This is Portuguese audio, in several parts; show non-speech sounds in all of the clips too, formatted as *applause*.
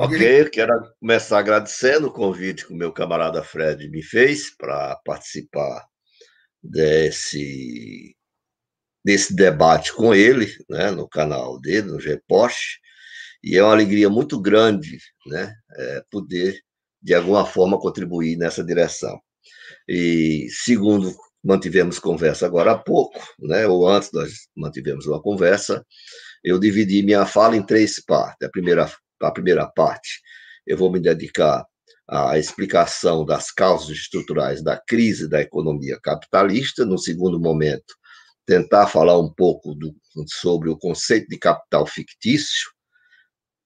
Ok, quero começar agradecendo o convite que o meu camarada Fred me fez para participar desse, desse debate com ele, né, no canal dele, no Gepoche, e é uma alegria muito grande né, é, poder, de alguma forma, contribuir nessa direção. E, segundo, mantivemos conversa agora há pouco, né, ou antes nós mantivemos uma conversa, eu dividi minha fala em três partes. A primeira a primeira parte, eu vou me dedicar à explicação das causas estruturais da crise da economia capitalista. No segundo momento, tentar falar um pouco do, sobre o conceito de capital fictício.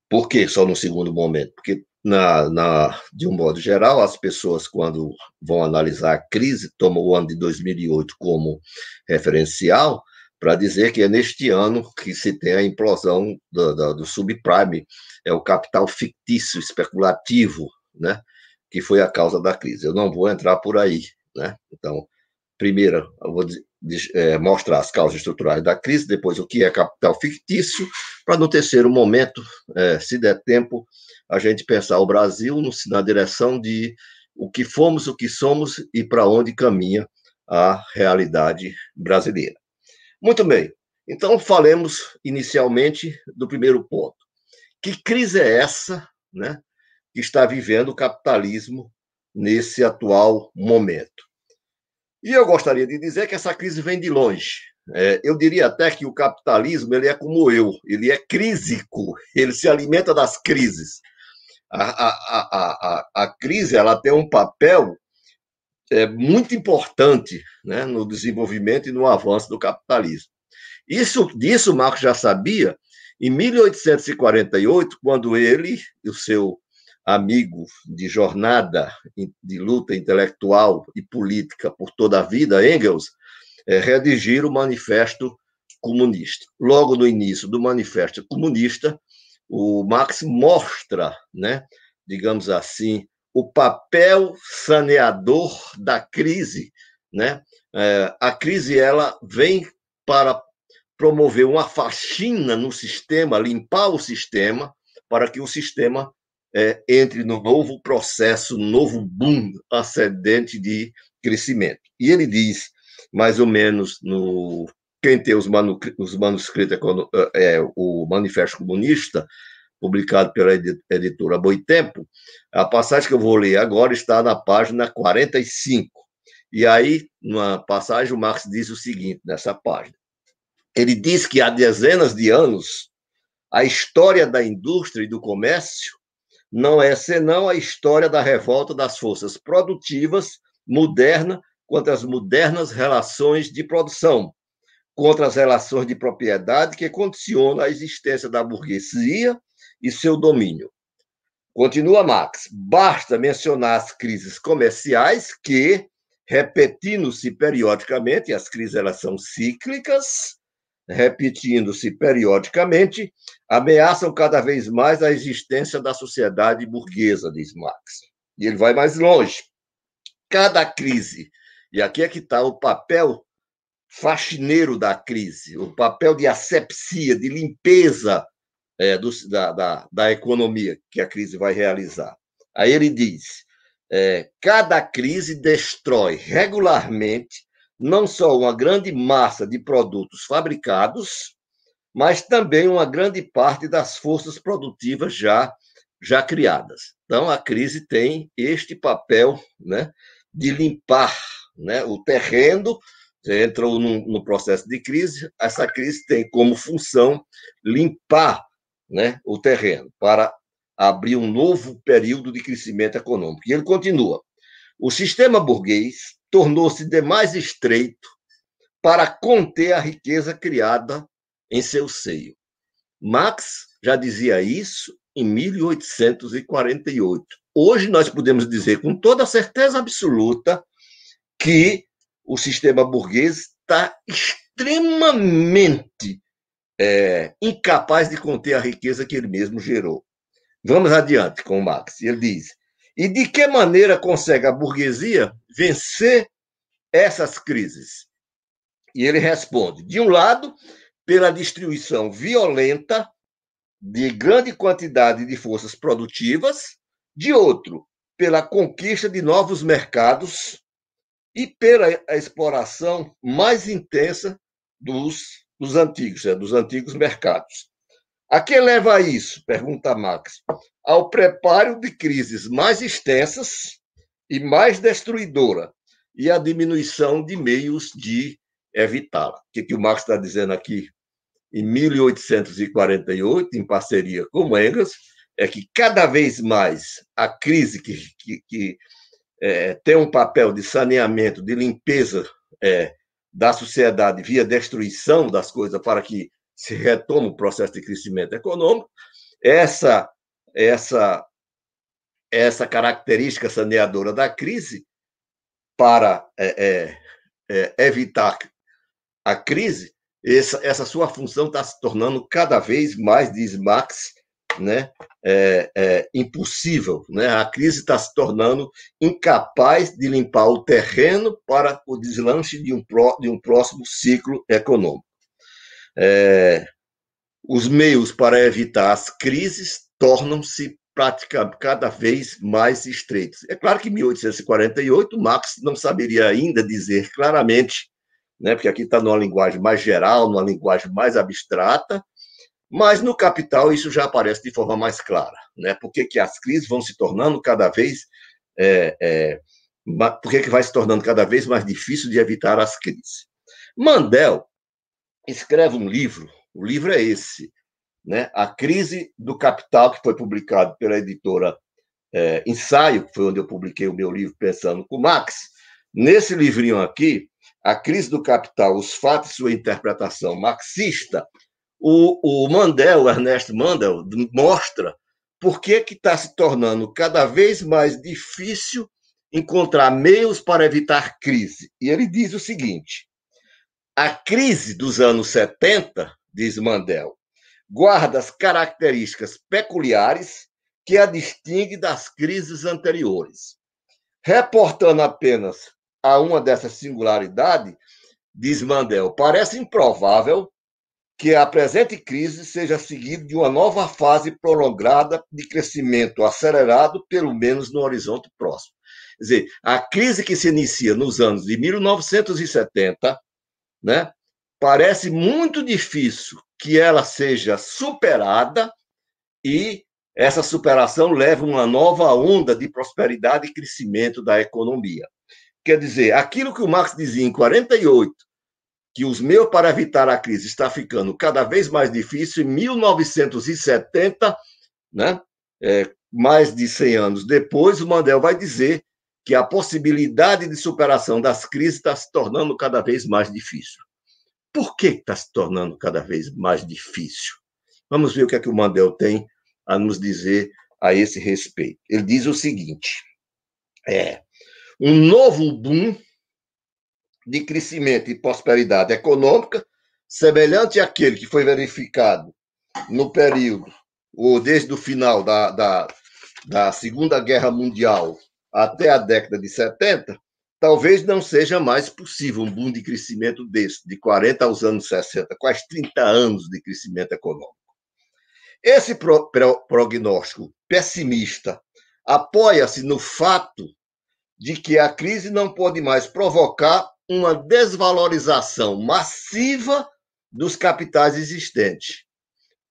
Por que só no segundo momento? Porque, na, na, de um modo geral, as pessoas, quando vão analisar a crise, tomam o ano de 2008 como referencial, para dizer que é neste ano que se tem a implosão do, do, do subprime, é o capital fictício, especulativo, né, que foi a causa da crise. Eu não vou entrar por aí, né? Então, primeiro, eu vou é, mostrar as causas estruturais da crise, depois o que é capital fictício, para no terceiro momento, é, se der tempo, a gente pensar o Brasil no, na direção de o que fomos, o que somos e para onde caminha a realidade brasileira. Muito bem. Então, falemos inicialmente do primeiro ponto. Que crise é essa né, que está vivendo o capitalismo nesse atual momento? E eu gostaria de dizer que essa crise vem de longe. É, eu diria até que o capitalismo ele é como eu, ele é crísico, ele se alimenta das crises. A, a, a, a, a crise ela tem um papel é, muito importante né, no desenvolvimento e no avanço do capitalismo. Isso, disso Marx já sabia em 1848, quando ele e o seu amigo de jornada de luta intelectual e política por toda a vida, Engels, é, redigiram o Manifesto Comunista. Logo no início do Manifesto Comunista, o Marx mostra, né, digamos assim, o papel saneador da crise, né? É, a crise ela vem para promover uma faxina no sistema, limpar o sistema, para que o sistema é, entre no novo processo, novo boom ascendente de crescimento. E ele diz, mais ou menos, no quem tem os, os manuscritos, é, é, o Manifesto Comunista, publicado pela editora Boitempo, a passagem que eu vou ler agora está na página 45. E aí, numa passagem, o Marx diz o seguinte nessa página. Ele diz que há dezenas de anos a história da indústria e do comércio não é senão a história da revolta das forças produtivas moderna contra as modernas relações de produção, contra as relações de propriedade que condicionam a existência da burguesia e seu domínio. Continua Marx. Basta mencionar as crises comerciais que, repetindo-se periodicamente, as crises elas são cíclicas, repetindo-se periodicamente, ameaçam cada vez mais a existência da sociedade burguesa, diz Marx. E ele vai mais longe. Cada crise, e aqui é que está o papel faxineiro da crise, o papel de asepsia, de limpeza é, do, da, da, da, economia que a crise vai realizar. Aí ele diz: é, cada crise destrói regularmente não só uma grande massa de produtos fabricados, mas também uma grande parte das forças produtivas já já criadas. Então a crise tem este papel, né, de limpar, né, o terreno. Você entrou no, no processo de crise. Essa crise tem como função limpar né, o terreno para abrir um novo período de crescimento econômico. E ele continua. O sistema burguês tornou-se demais estreito para conter a riqueza criada em seu seio. Marx já dizia isso em 1848. Hoje nós podemos dizer com toda certeza absoluta que o sistema burguês está extremamente é, incapaz de conter a riqueza que ele mesmo gerou. Vamos adiante com Marx. Ele diz: e de que maneira consegue a burguesia vencer essas crises? E ele responde: de um lado, pela distribuição violenta de grande quantidade de forças produtivas, de outro, pela conquista de novos mercados e pela exploração mais intensa dos dos antigos, é, dos antigos mercados. A que leva isso? Pergunta Marx. Ao preparo de crises mais extensas e mais destruidora e à diminuição de meios de evitá-la. O que, que o Marx está dizendo aqui? Em 1848, em parceria com Engels, é que cada vez mais a crise que, que, que é, tem um papel de saneamento, de limpeza é, da sociedade via destruição das coisas para que se retome o processo de crescimento econômico, essa essa essa característica saneadora da crise para é, é, é, evitar a crise, essa, essa sua função está se tornando cada vez mais, diz Marx, né, é, é, impossível. Né? A crise está se tornando incapaz de limpar o terreno para o deslanche de um, pró, de um próximo ciclo econômico. É, os meios para evitar as crises tornam-se praticamente cada vez mais estreitos. É claro que em 1848 Marx não saberia ainda dizer claramente, né, porque aqui está numa linguagem mais geral, numa linguagem mais abstrata, mas no capital isso já aparece de forma mais clara, né? Por que, as crises vão se tornando cada vez é, é, por que, que vai se tornando cada vez mais difícil de evitar as crises? Mandel escreve um livro, o livro é esse, né? A Crise do Capital, que foi publicado pela editora é, Ensaio, que foi onde eu publiquei o meu livro Pensando com Marx. Nesse livrinho aqui, A Crise do Capital, os fatos e sua interpretação marxista, o, o Mandel, o Ernesto Mandel, mostra por que está se tornando cada vez mais difícil encontrar meios para evitar crise. E ele diz o seguinte: a crise dos anos 70, diz Mandel, guarda as características peculiares que a distingue das crises anteriores. Reportando apenas a uma dessas singularidades, diz Mandel, parece improvável que a presente crise seja seguida de uma nova fase prolongada de crescimento acelerado, pelo menos no horizonte próximo. Quer dizer, a crise que se inicia nos anos de 1970, né, parece muito difícil que ela seja superada e essa superação leva uma nova onda de prosperidade e crescimento da economia. Quer dizer, aquilo que o Marx dizia em 48, que os meios para evitar a crise está ficando cada vez mais difícil, em 1970, né, é, mais de 100 anos depois, o Mandel vai dizer que a possibilidade de superação das crises está se tornando cada vez mais difícil. Por que está se tornando cada vez mais difícil? Vamos ver o que é que o Mandel tem a nos dizer a esse respeito. Ele diz o seguinte: é um novo boom de crescimento e prosperidade econômica, semelhante àquele que foi verificado no período, ou desde o final da, da, da Segunda Guerra Mundial até a década de 70, talvez não seja mais possível um boom de crescimento desse, de 40 aos anos 60, quase 30 anos de crescimento econômico. Esse pro, pro, prognóstico pessimista apoia-se no fato de que a crise não pode mais provocar uma desvalorização massiva dos capitais existentes,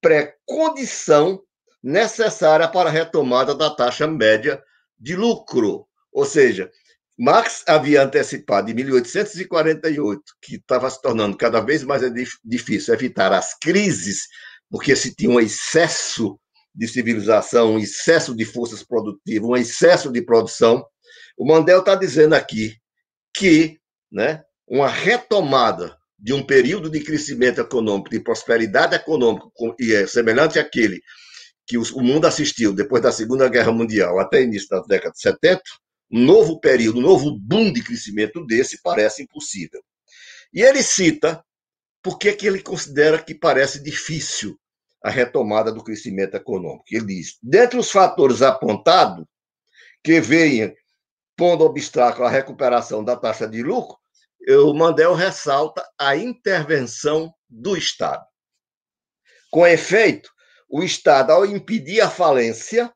pré-condição necessária para a retomada da taxa média de lucro. Ou seja, Marx havia antecipado em 1848 que estava se tornando cada vez mais difícil evitar as crises, porque se tinha um excesso de civilização, um excesso de forças produtivas, um excesso de produção. O Mandel está dizendo aqui que né, uma retomada de um período de crescimento econômico, de prosperidade econômica, e é semelhante àquele que o mundo assistiu depois da Segunda Guerra Mundial até início da década de 70, um novo período, um novo boom de crescimento desse parece impossível. E ele cita por que ele considera que parece difícil a retomada do crescimento econômico. Ele diz: dentre os fatores apontados que veem pondo obstáculo à recuperação da taxa de lucro, o Mandel ressalta a intervenção do Estado. Com efeito, o Estado, ao impedir a falência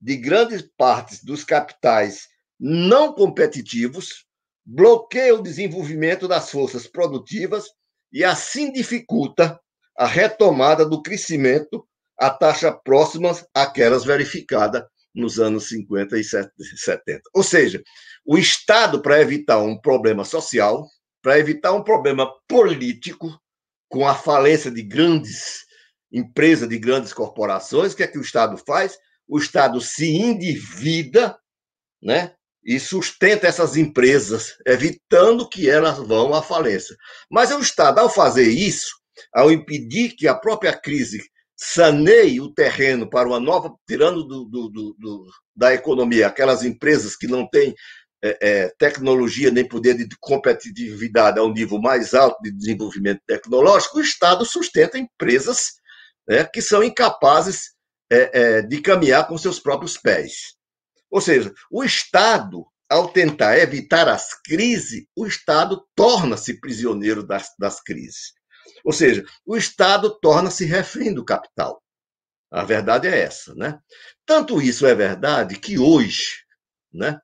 de grandes partes dos capitais não competitivos, bloqueia o desenvolvimento das forças produtivas e assim dificulta a retomada do crescimento a taxa próximas àquelas verificadas nos anos 50 e 70. Ou seja, o Estado, para evitar um problema social, para evitar um problema político, com a falência de grandes empresas, de grandes corporações, o que é que o Estado faz? O Estado se endivida né, e sustenta essas empresas, evitando que elas vão à falência. Mas o Estado, ao fazer isso, ao impedir que a própria crise saneie o terreno para uma nova, tirando do, do, do, da economia aquelas empresas que não têm é, é, tecnologia nem poder de competitividade a um nível mais alto de desenvolvimento tecnológico, o Estado sustenta empresas né, que são incapazes é, é de caminhar com seus próprios pés. Ou seja, o Estado, ao tentar evitar as crises, o Estado torna-se prisioneiro das, das crises. Ou seja, o Estado torna-se refém do capital. A verdade é essa, né? Tanto isso é verdade que hoje, né,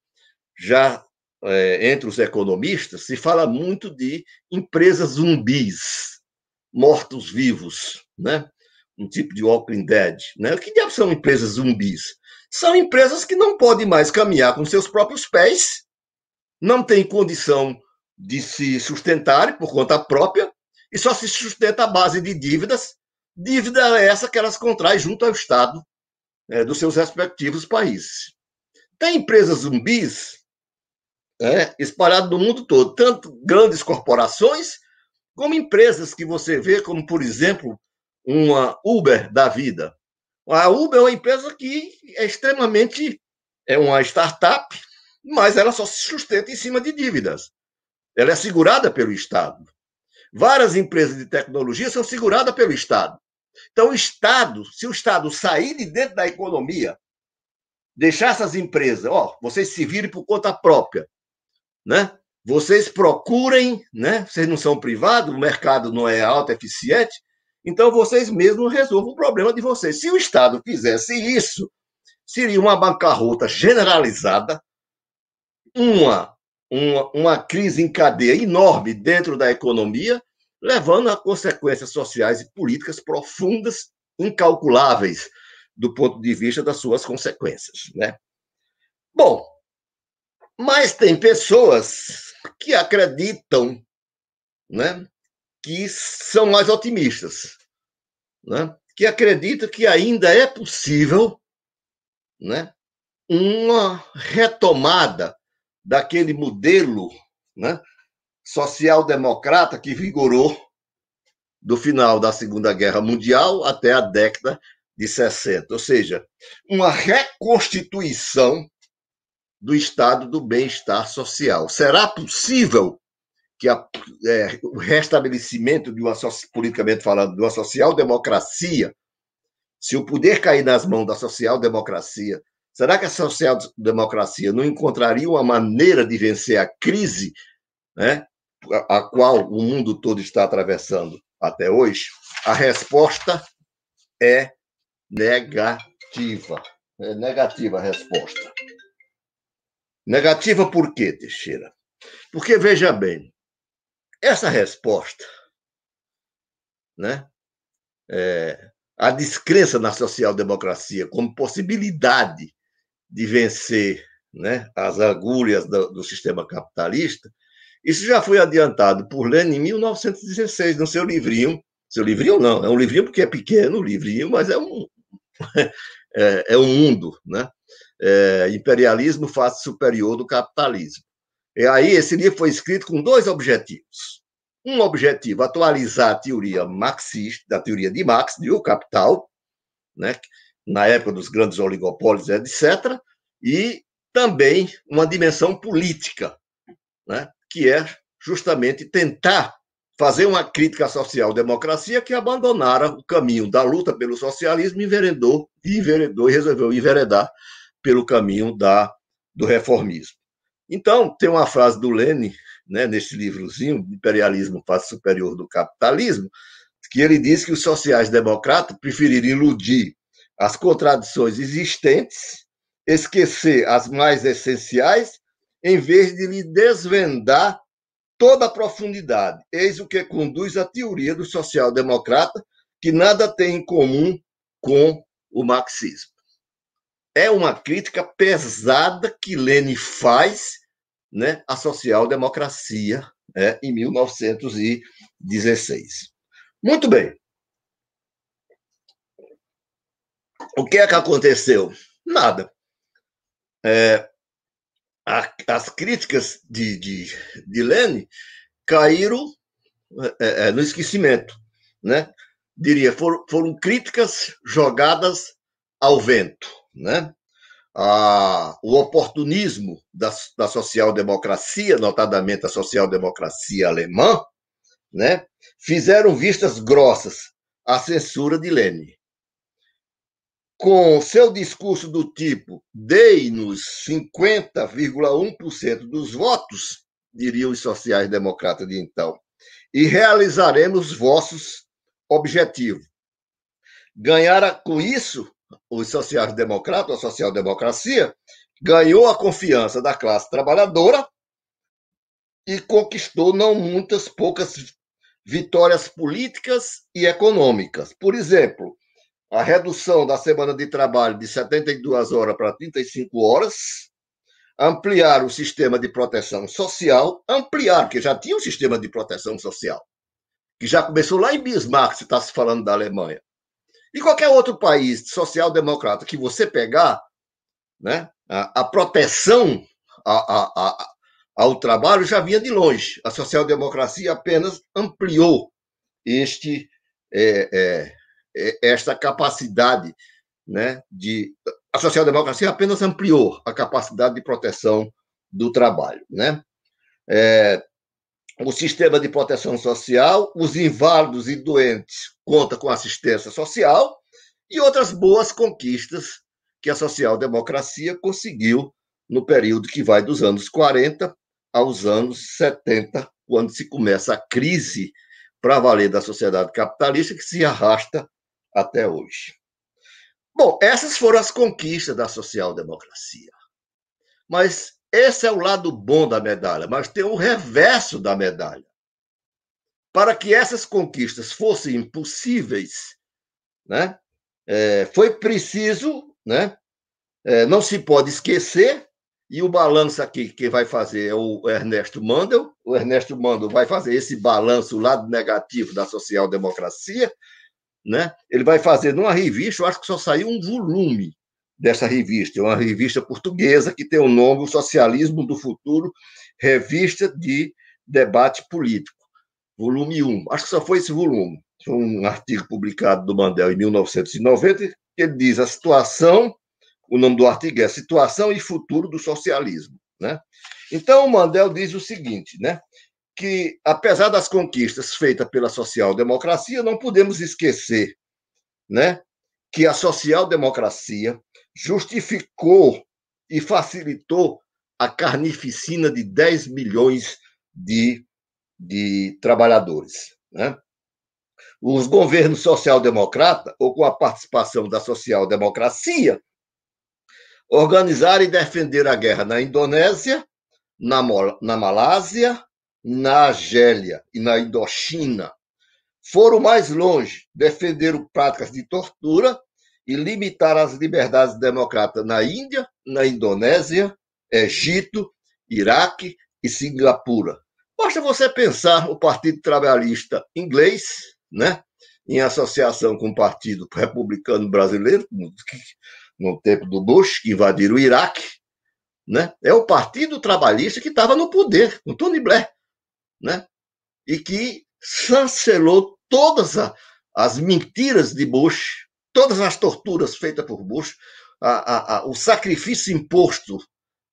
já é, entre os economistas, se fala muito de empresas zumbis, mortos-vivos, né? Um tipo de Walking Dead, né? O que diabos são empresas zumbis? São empresas que não podem mais caminhar com seus próprios pés, não têm condição de se sustentarem por conta própria, e só se sustenta à base de dívidas. Dívida é essa que elas contraem junto ao Estado é, dos seus respectivos países. Tem empresas zumbis é, espalhadas no mundo todo, tanto grandes corporações como empresas que você vê, como por exemplo uma Uber da vida. A Uber é uma empresa que é extremamente é uma startup, mas ela só se sustenta em cima de dívidas. Ela é segurada pelo Estado. Várias empresas de tecnologia são seguradas pelo Estado. Então, o Estado, se o Estado sair de dentro da economia, deixar essas empresas, ó, vocês se virem por conta própria, né? Vocês procurem, né? Vocês não são privados, o mercado não é alto, é eficiente, então vocês mesmos resolvam o problema de vocês. Se o Estado fizesse isso, seria uma bancarrota generalizada, uma uma, uma crise em cadeia enorme dentro da economia, levando a consequências sociais e políticas profundas, incalculáveis do ponto de vista das suas consequências, né? Bom, mas tem pessoas que acreditam, né, que são mais otimistas, né? Que acreditam que ainda é possível, né, uma retomada daquele modelo né, social-democrata que vigorou do final da Segunda Guerra Mundial até a década de 60, ou seja, uma reconstituição do estado do bem-estar social. Será possível que a, é, o restabelecimento de uma, politicamente falando, de uma social-democracia, se o poder cair nas mãos da social-democracia, Será que a social-democracia não encontraria uma maneira de vencer a crise né, a qual o mundo todo está atravessando até hoje? A resposta é negativa. É negativa a resposta. Negativa por quê, Teixeira? Porque, veja bem, essa resposta, né, é, a descrença na social-democracia como possibilidade de vencer né, as agulhas do, do sistema capitalista, isso já foi adiantado por Lenin em 1916, no seu livrinho. Seu livrinho não, é um livrinho porque é pequeno, livrinho, mas é um, *laughs* é, é um mundo, né? É, imperialismo face superior do capitalismo. E aí esse livro foi escrito com dois objetivos. Um objetivo, atualizar a teoria marxista, da teoria de Marx, de O Capital, né? na época dos grandes oligopólios, etc., e também uma dimensão política, né, que é justamente tentar fazer uma crítica à social-democracia que abandonara o caminho da luta pelo socialismo e enveredou, e enveredou e resolveu enveredar pelo caminho da, do reformismo. Então, tem uma frase do Lênin, né, neste livrozinho, Imperialismo, Face Superior do Capitalismo, que ele diz que os sociais-democratas preferiram iludir as contradições existentes, esquecer as mais essenciais, em vez de lhe desvendar toda a profundidade. Eis o que conduz à teoria do social-democrata, que nada tem em comum com o marxismo. É uma crítica pesada que Lênin faz né, à social-democracia né, em 1916. Muito bem. O que é que aconteceu? Nada. É, a, as críticas de, de, de caíram é, é, no esquecimento, né? Diria, foram, foram críticas jogadas ao vento, né? o oportunismo da, da social-democracia, notadamente a social-democracia alemã, né, fizeram vistas grossas à censura de Lenin com seu discurso do tipo dei-nos 50,1% dos votos, diriam os sociais-democratas de então, e realizaremos vossos objetivos. Ganhara com isso, os sociais-democratas, a social-democracia, ganhou a confiança da classe trabalhadora e conquistou não muitas, poucas vitórias políticas e econômicas. Por exemplo, a redução da semana de trabalho de 72 horas para 35 horas, ampliar o sistema de proteção social, ampliar, que já tinha um sistema de proteção social, que já começou lá em Bismarck, se está se falando da Alemanha. E qualquer outro país social-democrata que você pegar, né, a, a proteção a, a, ao trabalho já vinha de longe. A social-democracia apenas ampliou este é, é, é, esta capacidade né, de. A social-democracia apenas ampliou a capacidade de proteção do trabalho. Né? É, o sistema de proteção social, os inválidos e doentes conta com assistência social e outras boas conquistas que a social-democracia conseguiu no período que vai dos anos 40 aos anos 70, quando se começa a crise para valer da sociedade capitalista que se arrasta até hoje. Bom, essas foram as conquistas da social-democracia. Mas esse é o lado bom da medalha, mas tem o reverso da medalha. Para que essas conquistas fossem impossíveis, né, é, foi preciso, né, é, não se pode esquecer, e o balanço aqui que vai fazer é o Ernesto Mandel. O Ernesto Mandel vai fazer esse balanço, o lado negativo da social-democracia, né? Ele vai fazer numa revista, eu acho que só saiu um volume dessa revista, É uma revista portuguesa que tem o nome Socialismo do Futuro, Revista de Debate Político, volume 1. Acho que só foi esse volume. Foi um artigo publicado do Mandel em 1990 que ele diz a situação, o nome do artigo é Situação e Futuro do Socialismo, né? Então o Mandel diz o seguinte, né? que, apesar das conquistas feitas pela social-democracia, não podemos esquecer né, que a social-democracia justificou e facilitou a carnificina de 10 milhões de, de trabalhadores. Né? Os governos social-democrata, ou com a participação da social-democracia, organizaram e defenderam a guerra na Indonésia, na, na Malásia, na Argélia e na Indochina, foram mais longe, defenderam práticas de tortura e limitaram as liberdades democráticas na Índia, na Indonésia, Egito, Iraque e Singapura. Basta você pensar o Partido Trabalhista inglês, né, em associação com o Partido Republicano Brasileiro, no tempo do Bush, que invadiram o Iraque, né? É o Partido Trabalhista que estava no poder, com Tony Blair né? e que cancelou todas a, as mentiras de Bush, todas as torturas feitas por Bush, a, a, o sacrifício imposto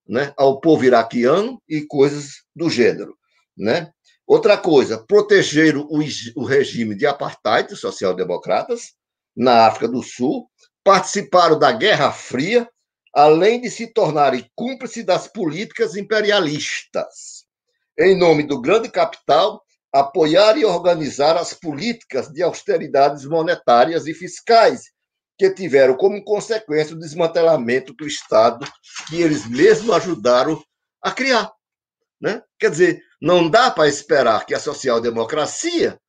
né, ao povo iraquiano e coisas do gênero. Né? Outra coisa, protegeram o, o regime de apartheid, social-democratas, na África do Sul, participaram da Guerra Fria, além de se tornarem cúmplices das políticas imperialistas em nome do grande capital, apoiar e organizar as políticas de austeridades monetárias e fiscais, que tiveram como consequência o desmantelamento do Estado que eles mesmos ajudaram a criar. Né? Quer dizer, não dá para esperar que a social-democracia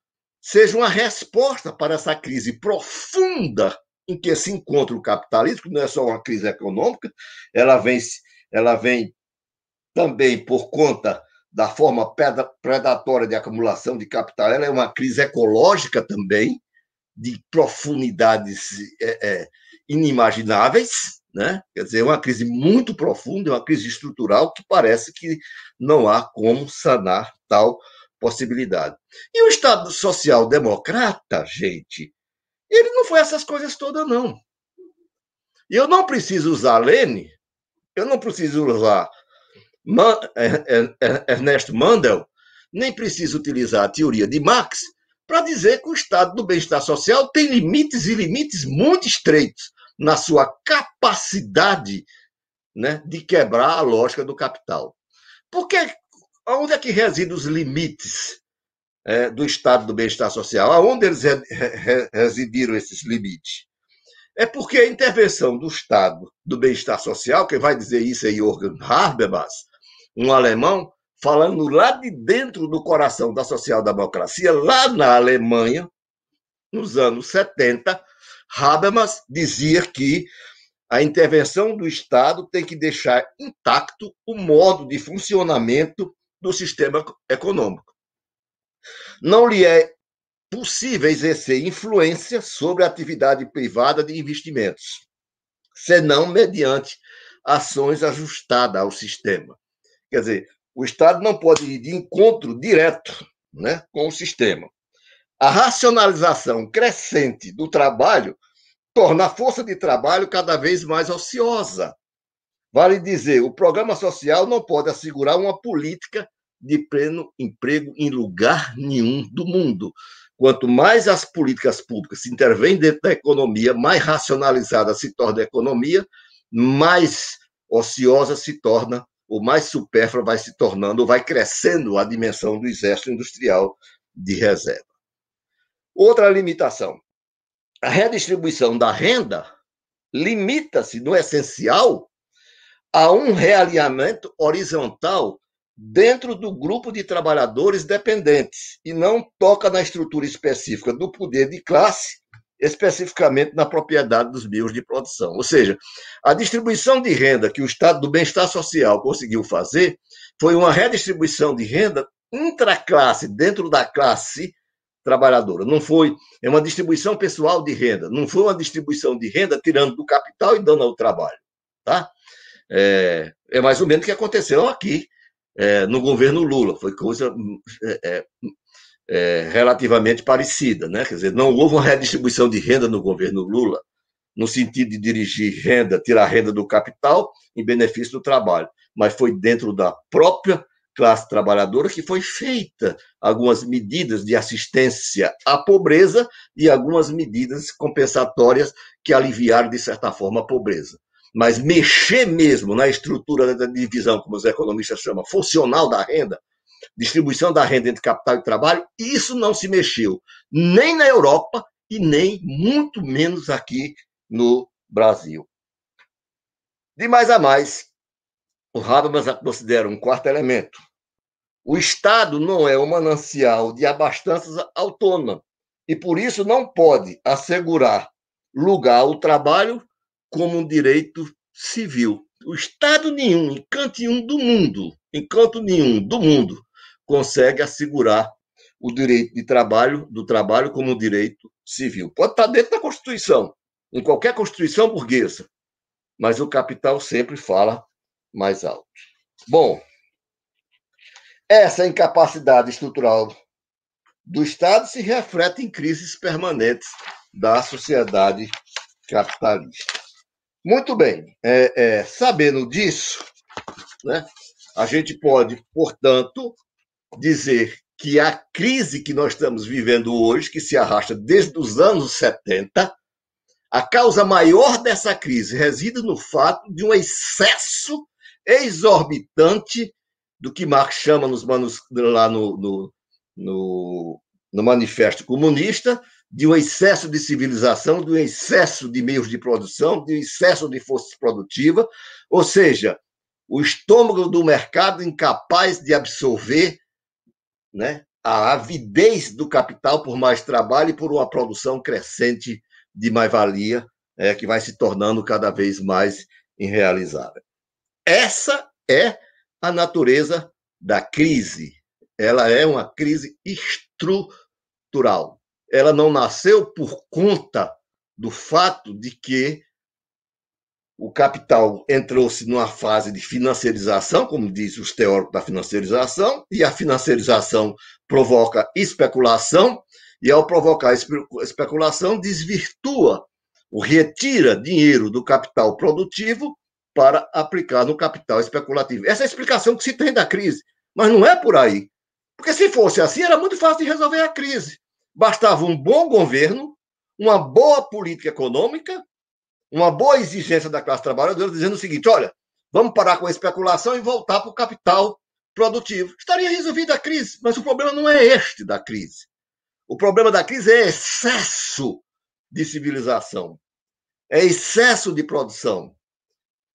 seja uma resposta para essa crise profunda em que se encontra o capitalismo, que não é só uma crise econômica, ela vem, ela vem também por conta da forma predatória de acumulação de capital, ela é uma crise ecológica também, de profundidades é, é, inimagináveis, né? quer dizer, é uma crise muito profunda, é uma crise estrutural que parece que não há como sanar tal possibilidade. E o Estado social-democrata, gente, ele não foi essas coisas todas, não. E eu não preciso usar Lênin, eu não preciso usar Man, er, er, er, Ernesto Mandel, nem precisa utilizar a teoria de Marx para dizer que o estado do bem-estar social tem limites e limites muito estreitos na sua capacidade né, de quebrar a lógica do capital. Porque onde é que residem os limites é, do estado do bem-estar social? Aonde eles re, re, residiram esses limites? É porque a intervenção do Estado do bem-estar social, quem vai dizer isso é Jürgen Habermas, um alemão, falando lá de dentro do coração da social-democracia, lá na Alemanha, nos anos 70, Habermas dizia que a intervenção do Estado tem que deixar intacto o modo de funcionamento do sistema econômico. Não lhe é possível exercer influência sobre a atividade privada de investimentos, senão mediante ações ajustadas ao sistema. Quer dizer, o Estado não pode ir de encontro direto né, com o sistema. A racionalização crescente do trabalho torna a força de trabalho cada vez mais ociosa. Vale dizer, o programa social não pode assegurar uma política de pleno emprego em lugar nenhum do mundo. Quanto mais as políticas públicas se intervêm dentro da economia, mais racionalizada se torna a economia, mais ociosa se torna o mais supérfluo vai se tornando, vai crescendo a dimensão do exército industrial de reserva. Outra limitação: a redistribuição da renda limita-se, no essencial, a um realinhamento horizontal dentro do grupo de trabalhadores dependentes e não toca na estrutura específica do poder de classe especificamente na propriedade dos bios de produção. Ou seja, a distribuição de renda que o Estado do Bem-Estar Social conseguiu fazer foi uma redistribuição de renda intraclasse, dentro da classe trabalhadora. Não foi é uma distribuição pessoal de renda, não foi uma distribuição de renda tirando do capital e dando ao trabalho. Tá? É, é mais ou menos o que aconteceu aqui é, no governo Lula. Foi coisa hum, é, é é, relativamente parecida, né? Quer dizer, não houve uma redistribuição de renda no governo Lula, no sentido de dirigir renda, tirar renda do capital em benefício do trabalho, mas foi dentro da própria classe trabalhadora que foi feita algumas medidas de assistência à pobreza e algumas medidas compensatórias que aliviaram, de certa forma, a pobreza. Mas mexer mesmo na estrutura da divisão, como os economistas chamam, funcional da renda, distribuição da renda entre capital e trabalho, isso não se mexeu, nem na Europa e nem muito menos aqui no Brasil. De mais a mais, o Habermas considera um quarto elemento. O Estado não é um manancial de abastanças autônoma e, por isso, não pode assegurar lugar ao trabalho como um direito civil. O Estado nenhum, em canto nenhum do mundo, em canto nenhum do mundo, consegue assegurar o direito de trabalho, do trabalho como direito civil. Pode estar dentro da Constituição, em qualquer Constituição burguesa, mas o capital sempre fala mais alto. Bom, essa incapacidade estrutural do Estado se reflete em crises permanentes da sociedade capitalista. Muito bem, é, é, sabendo disso, né, a gente pode, portanto, dizer que a crise que nós estamos vivendo hoje, que se arrasta desde os anos 70, a causa maior dessa crise reside no fato de um excesso exorbitante do que Marx chama nos manus, lá no, no, no, no Manifesto Comunista, de um excesso de civilização, de um excesso de meios de produção, de um excesso de força produtiva, ou seja, o estômago do mercado incapaz de absorver né, a avidez do capital por mais trabalho e por uma produção crescente de mais-valia é, que vai se tornando cada vez mais irrealizável. Essa é a natureza da crise. Ela é uma crise estrutural. Ela não nasceu por conta do fato de que o capital entrou-se numa fase de financiarização, como diz os teóricos da financiarização, e a financiarização provoca especulação, e ao provocar especulação, desvirtua ou retira dinheiro do capital produtivo para aplicar no capital especulativo. Essa é a explicação que se tem da crise, mas não é por aí. Porque se fosse assim, era muito fácil de resolver a crise. Bastava um bom governo, uma boa política econômica uma boa exigência da classe trabalhadora dizendo o seguinte: olha, vamos parar com a especulação e voltar para o capital produtivo. Estaria resolvida a crise, mas o problema não é este da crise. O problema da crise é excesso de civilização, é excesso de produção,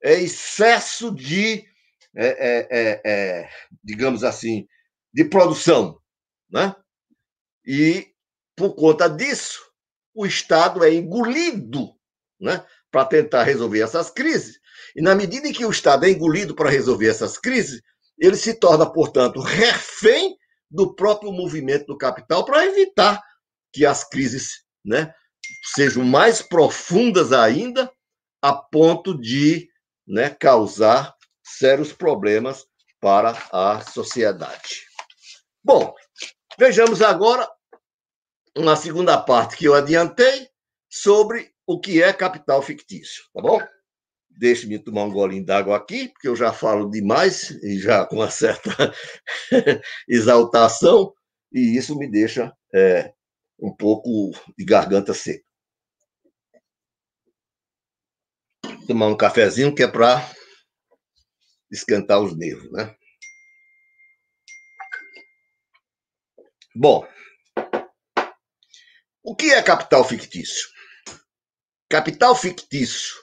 é excesso de, é, é, é, é digamos assim, de produção. Né? E, por conta disso, o Estado é engolido né? para tentar resolver essas crises. E na medida em que o Estado é engolido para resolver essas crises, ele se torna, portanto, refém do próprio movimento do capital para evitar que as crises né, sejam mais profundas ainda, a ponto de né, causar sérios problemas para a sociedade. Bom, vejamos agora uma segunda parte que eu adiantei sobre o que é capital fictício, tá bom? Deixe-me tomar um golinho d'água aqui, porque eu já falo demais e já com uma certa *laughs* exaltação, e isso me deixa é, um pouco de garganta seca. Tomar um cafezinho que é para esquentar os nervos, né? Bom, o que é capital fictício? Capital fictício,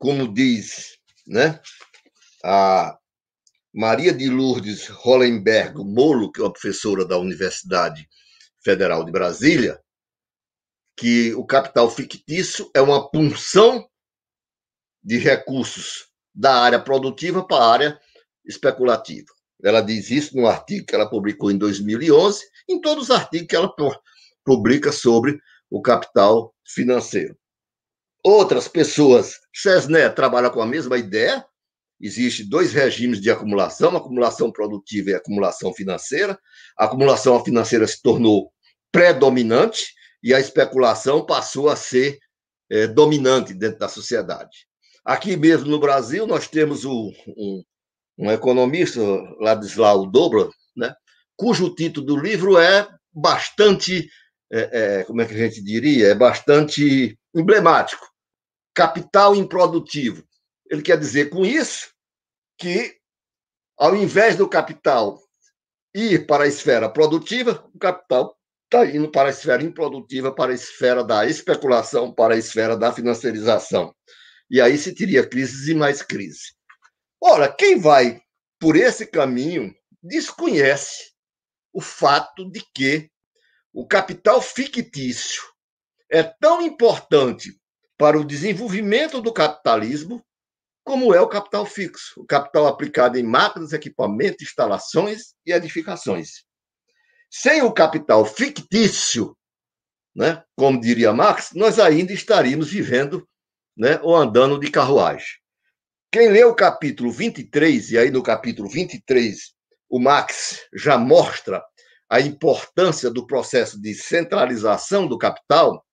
como diz né, a Maria de Lourdes Hollenberg Molo, que é uma professora da Universidade Federal de Brasília, que o capital fictício é uma punção de recursos da área produtiva para a área especulativa. Ela diz isso no artigo que ela publicou em 2011, em todos os artigos que ela publica sobre o capital financeiro outras pessoas. Cesné trabalha com a mesma ideia. Existem dois regimes de acumulação, acumulação produtiva e acumulação financeira. A acumulação financeira se tornou predominante e a especulação passou a ser é, dominante dentro da sociedade. Aqui mesmo no Brasil, nós temos o, um, um economista, Ladislau Dobro, né, cujo título do livro é bastante é, é, como é que a gente diria, é bastante emblemático. Capital improdutivo. Ele quer dizer com isso que, ao invés do capital ir para a esfera produtiva, o capital está indo para a esfera improdutiva, para a esfera da especulação, para a esfera da financiarização. E aí se teria crises e mais crise. Ora, quem vai por esse caminho desconhece o fato de que o capital fictício é tão importante para o desenvolvimento do capitalismo como é o capital fixo, o capital aplicado em máquinas, equipamentos, instalações e edificações. Sem o capital fictício, né, como diria Marx, nós ainda estaríamos vivendo né, ou andando de carruagem. Quem lê o capítulo 23, e aí no capítulo 23 o Marx já mostra a importância do processo de centralização do capital,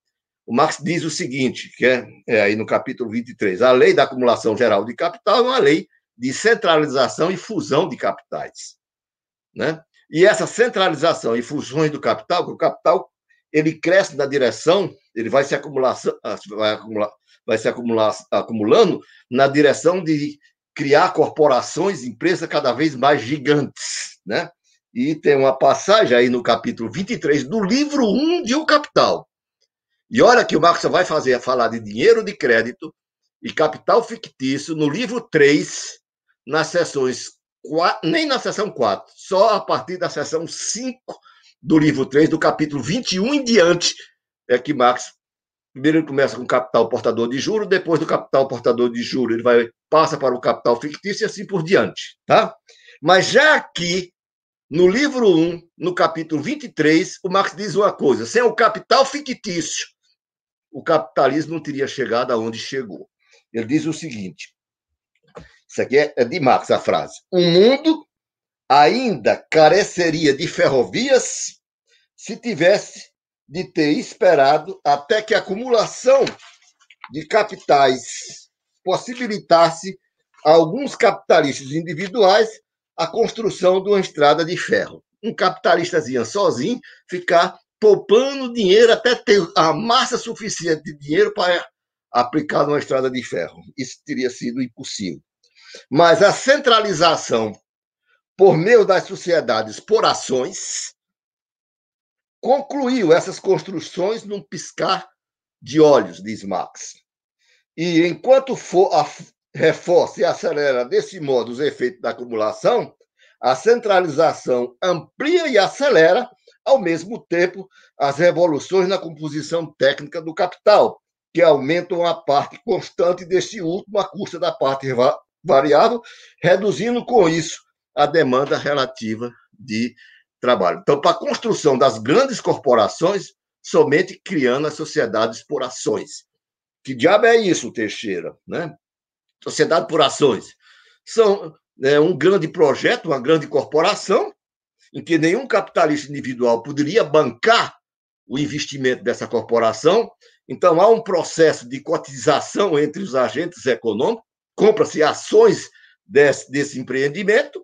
o Marx diz o seguinte, que é, é aí no capítulo 23, a lei da acumulação geral de capital é uma lei de centralização e fusão de capitais, né? E essa centralização e fusões do capital, que o capital ele cresce na direção, ele vai se ah, vai acumular, vai se acumular, acumulando na direção de criar corporações, empresas cada vez mais gigantes, né? E tem uma passagem aí no capítulo 23 do livro 1 de O Capital. E olha que o Marx vai fazer falar de dinheiro de crédito e capital fictício no livro 3, nas sessões 4, nem na sessão 4, só a partir da sessão 5 do livro 3, do capítulo 21 em diante, é que Marx primeiro ele começa com capital portador de juros, depois do capital portador de juros ele vai passa para o capital fictício e assim por diante, tá? Mas já aqui no livro 1, no capítulo 23, o Marx diz uma coisa: sem o capital fictício, o capitalismo não teria chegado aonde chegou. Ele diz o seguinte: isso aqui é, é de Marx a frase. O mundo ainda careceria de ferrovias se tivesse de ter esperado até que a acumulação de capitais possibilitasse a alguns capitalistas individuais a construção de uma estrada de ferro. Um capitalistazinho sozinho ficar poupando dinheiro até ter a massa suficiente de dinheiro para aplicar numa estrada de ferro. Isso teria sido impossível. Mas a centralização por meio das sociedades por ações concluiu essas construções num piscar de olhos, diz Marx. E enquanto for a reforça e acelera desse modo os efeitos da acumulação, a centralização amplia e acelera, ao mesmo tempo, as revoluções na composição técnica do capital, que aumentam a parte constante deste último à custa da parte variável, reduzindo com isso a demanda relativa de trabalho. Então, para a construção das grandes corporações, somente criando as sociedades por ações. Que diabo é isso, Teixeira? Né? Sociedade por Ações. São é, um grande projeto, uma grande corporação, em que nenhum capitalista individual poderia bancar o investimento dessa corporação. Então, há um processo de cotização entre os agentes econômicos, compra-se ações desse, desse empreendimento,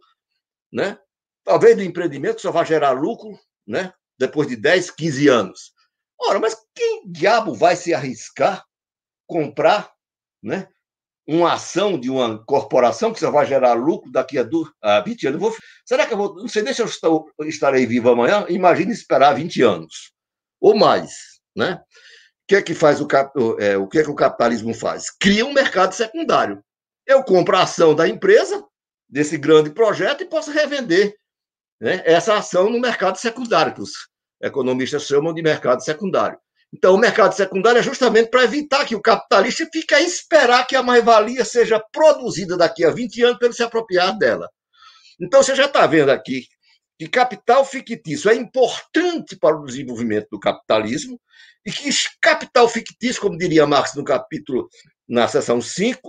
né? talvez do empreendimento só vai gerar lucro né? depois de 10, 15 anos. Ora, mas quem diabo vai se arriscar comprar né? uma ação de uma corporação que só vai gerar lucro daqui a, do, a 20 anos. Vou, será que eu vou. Não sei nem se eu estou, estarei vivo amanhã. Imagina esperar 20 anos ou mais. Né? O que é que faz o, cap, é, o que é que o capitalismo faz? Cria um mercado secundário. Eu compro a ação da empresa, desse grande projeto, e posso revender né, essa ação no mercado secundário, que os economistas chamam de mercado secundário. Então, o mercado secundário é justamente para evitar que o capitalista fique a esperar que a mais-valia seja produzida daqui a 20 anos para ele se apropriar dela. Então, você já está vendo aqui que capital fictício é importante para o desenvolvimento do capitalismo e que capital fictício, como diria Marx no capítulo, na seção 5,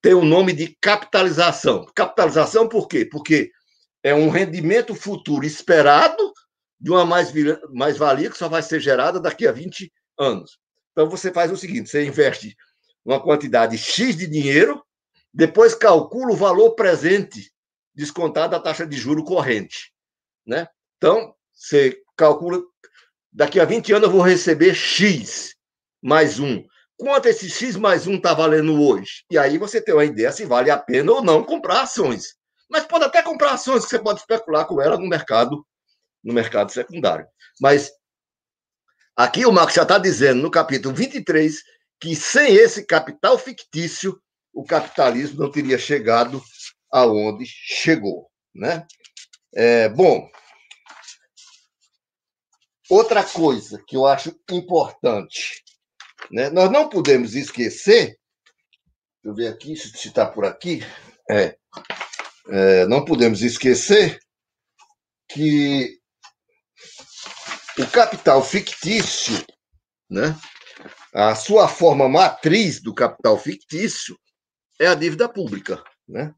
tem o nome de capitalização. Capitalização por quê? Porque é um rendimento futuro esperado de uma mais-valia mais que só vai ser gerada daqui a 20 anos. Então, você faz o seguinte: você investe uma quantidade X de dinheiro, depois calcula o valor presente descontado da taxa de juro corrente. Né? Então, você calcula, daqui a 20 anos eu vou receber X mais um. Quanto esse X mais um está valendo hoje? E aí você tem uma ideia se vale a pena ou não comprar ações. Mas pode até comprar ações que você pode especular com ela no mercado no mercado secundário. Mas aqui o Marx já está dizendo no capítulo 23 que sem esse capital fictício, o capitalismo não teria chegado aonde chegou. Né? É, bom, outra coisa que eu acho importante, né? nós não podemos esquecer, deixa eu ver aqui se está por aqui, é, é, não podemos esquecer que o capital fictício, né? a sua forma matriz do capital fictício é a dívida pública. Né?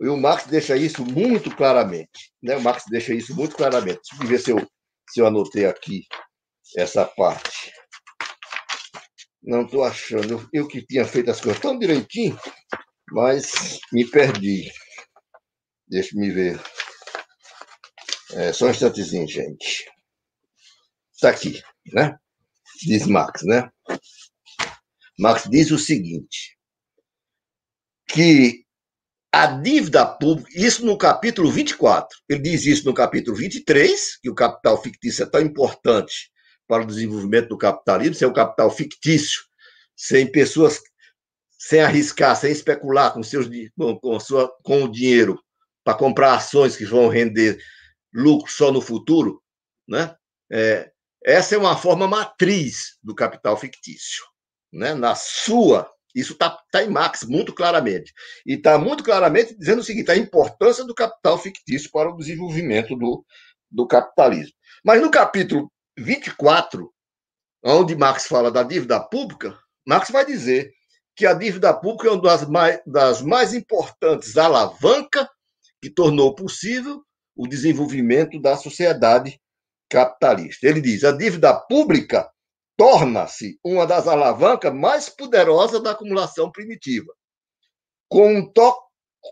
E o Marx deixa isso muito claramente. Né? O Marx deixa isso muito claramente. Deixa eu ver se eu, se eu anotei aqui essa parte. Não estou achando. Eu, que tinha feito as coisas tão direitinho, mas me perdi. Deixa me ver. É, só um instantezinho, gente está aqui, né? Diz Marx, né? Marx diz o seguinte, que a dívida pública, isso no capítulo 24, ele diz isso no capítulo 23, que o capital fictício é tão importante para o desenvolvimento do capitalismo, sem o capital fictício, sem pessoas, sem arriscar, sem especular com, seus, com, sua, com o dinheiro para comprar ações que vão render lucro só no futuro, né? É, essa é uma forma matriz do capital fictício. Né? Na sua, isso está tá em Marx muito claramente. E está muito claramente dizendo o seguinte: a importância do capital fictício para o desenvolvimento do, do capitalismo. Mas no capítulo 24, onde Marx fala da dívida pública, Marx vai dizer que a dívida pública é uma das mais, das mais importantes alavancas que tornou possível o desenvolvimento da sociedade capitalista. Ele diz: a dívida pública torna-se uma das alavancas mais poderosas da acumulação primitiva. Com um, toque,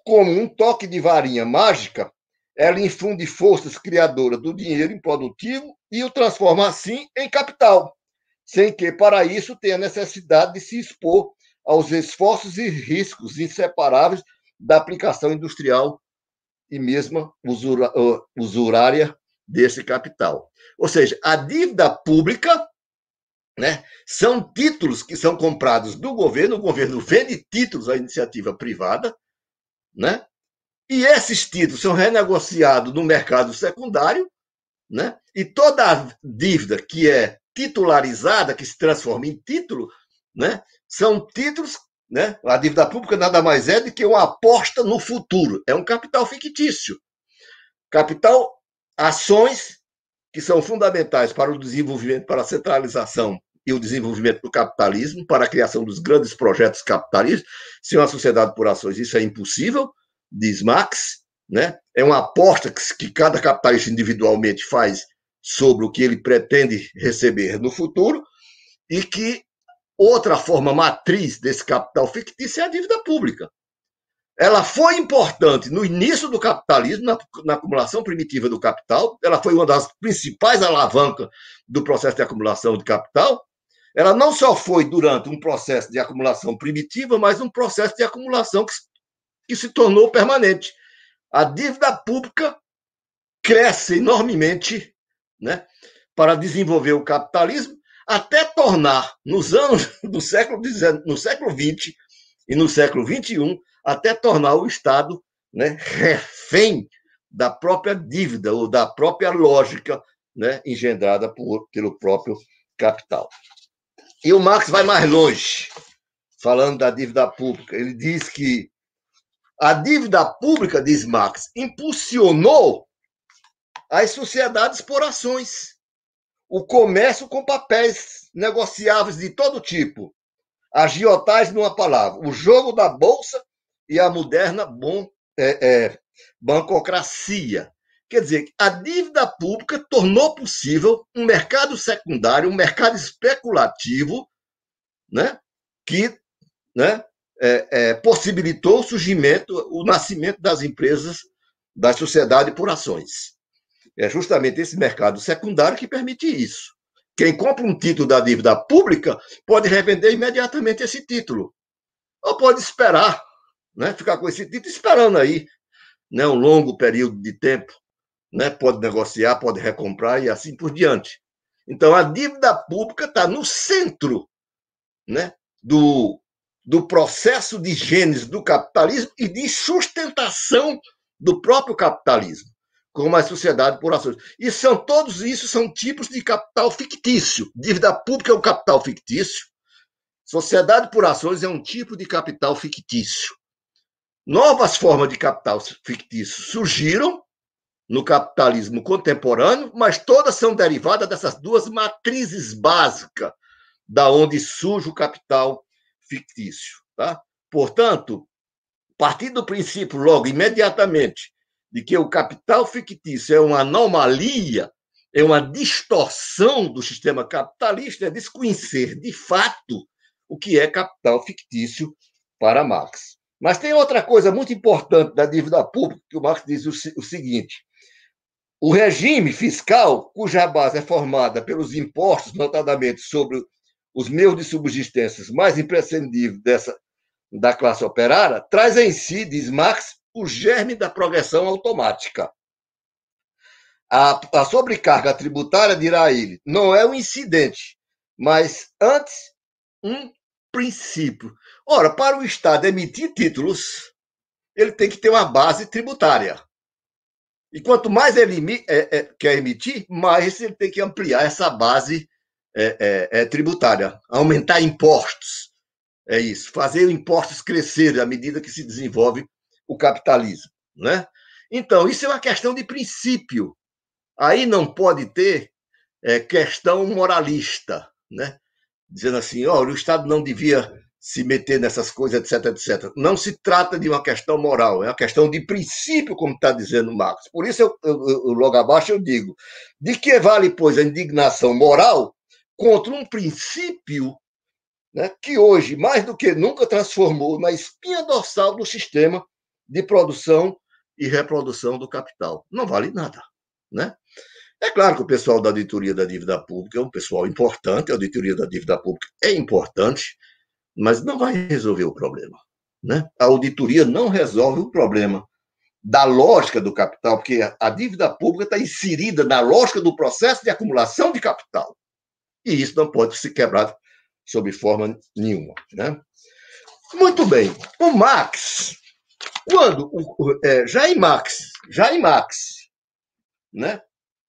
um toque de varinha mágica, ela infunde forças criadoras do dinheiro improdutivo e o transforma assim em capital, sem que para isso tenha necessidade de se expor aos esforços e riscos inseparáveis da aplicação industrial e mesmo usura, uh, usurária desse capital. Ou seja, a dívida pública né, são títulos que são comprados do governo, o governo vende títulos à iniciativa privada, né, e esses títulos são renegociados no mercado secundário, né, e toda a dívida que é titularizada, que se transforma em título, né, são títulos. Né, a dívida pública nada mais é do que uma aposta no futuro, é um capital fictício. Capital ações que são fundamentais para o desenvolvimento, para a centralização e o desenvolvimento do capitalismo, para a criação dos grandes projetos capitalistas. Sem uma sociedade por ações, isso é impossível, diz Marx. Né? É uma aposta que, que cada capitalista individualmente faz sobre o que ele pretende receber no futuro e que outra forma matriz desse capital fictício é a dívida pública ela foi importante no início do capitalismo, na, na, acumulação primitiva do capital, ela foi uma das principais alavancas do processo de acumulação de capital. Ela não só foi durante um processo de acumulação primitiva, mas um processo de acumulação que, que se tornou permanente. A dívida pública cresce enormemente né, para desenvolver o capitalismo, até tornar, nos anos do século, no século XX e no século XXI, até tornar o Estado né, refém da própria dívida ou da própria lógica né, engendrada por, pelo próprio capital. E o Marx vai mais longe, falando da dívida pública. Ele diz que a dívida pública, diz Marx, impulsionou as sociedades por ações, o comércio com papéis negociáveis de todo tipo, agiotais numa palavra, o jogo da bolsa e a moderna bom, é, é, bancocracia. Quer dizer, a dívida pública tornou possível um mercado secundário, um mercado especulativo, né, que né, é, é, possibilitou o surgimento, o nascimento das empresas, da sociedade por ações. É justamente esse mercado secundário que permite isso. Quem compra um título da dívida pública pode revender imediatamente esse título, ou pode esperar né? Ficar com esse título esperando aí, né? Um longo período de tempo, né? Pode negociar, pode recomprar e assim por diante. Então a dívida pública está no centro, né? Do do processo de gênese do capitalismo e de sustentação do próprio capitalismo, como a sociedade por ações. E são todos isso são tipos de capital fictício. Dívida pública é um capital fictício. Sociedade por ações é um tipo de capital fictício. Novas formas de capital fictício surgiram no capitalismo contemporâneo, mas todas são derivadas dessas duas matrizes básicas da onde surge o capital fictício, tá? Portanto, partir do princípio logo imediatamente de que o capital fictício é uma anomalia, é uma distorção do sistema capitalista, é desconhecer de fato o que é capital fictício para Marx. Mas tem outra coisa muito importante da dívida pública, que o Marx diz o, o seguinte: o regime fiscal, cuja base é formada pelos impostos, notadamente sobre os meios de subsistência mais imprescindíveis dessa, da classe operária, traz em si, diz Marx, o germe da progressão automática. A, a sobrecarga tributária, dirá ele, não é um incidente, mas antes um princípio. Ora, para o Estado emitir títulos, ele tem que ter uma base tributária. E quanto mais ele é, é, quer emitir, mais ele tem que ampliar essa base é, é, é tributária, aumentar impostos. É isso, fazer impostos crescer à medida que se desenvolve o capitalismo. Né? Então, isso é uma questão de princípio. Aí não pode ter é, questão moralista, né? dizendo assim: olha, o Estado não devia se meter nessas coisas, etc, etc. Não se trata de uma questão moral, é uma questão de princípio, como está dizendo Marx. Por isso, eu, eu, eu, logo abaixo eu digo, de que vale, pois, a indignação moral contra um princípio né, que hoje, mais do que nunca, transformou na espinha dorsal do sistema de produção e reprodução do capital. Não vale nada, né? É claro que o pessoal da auditoria da dívida pública é um pessoal importante, a auditoria da dívida pública é importante, mas não vai resolver o problema. Né? A auditoria não resolve o problema da lógica do capital, porque a dívida pública está inserida na lógica do processo de acumulação de capital. E isso não pode ser quebrado sob forma nenhuma. Né? Muito bem. O Marx, quando o, é, Jair Marx, em Marx, né?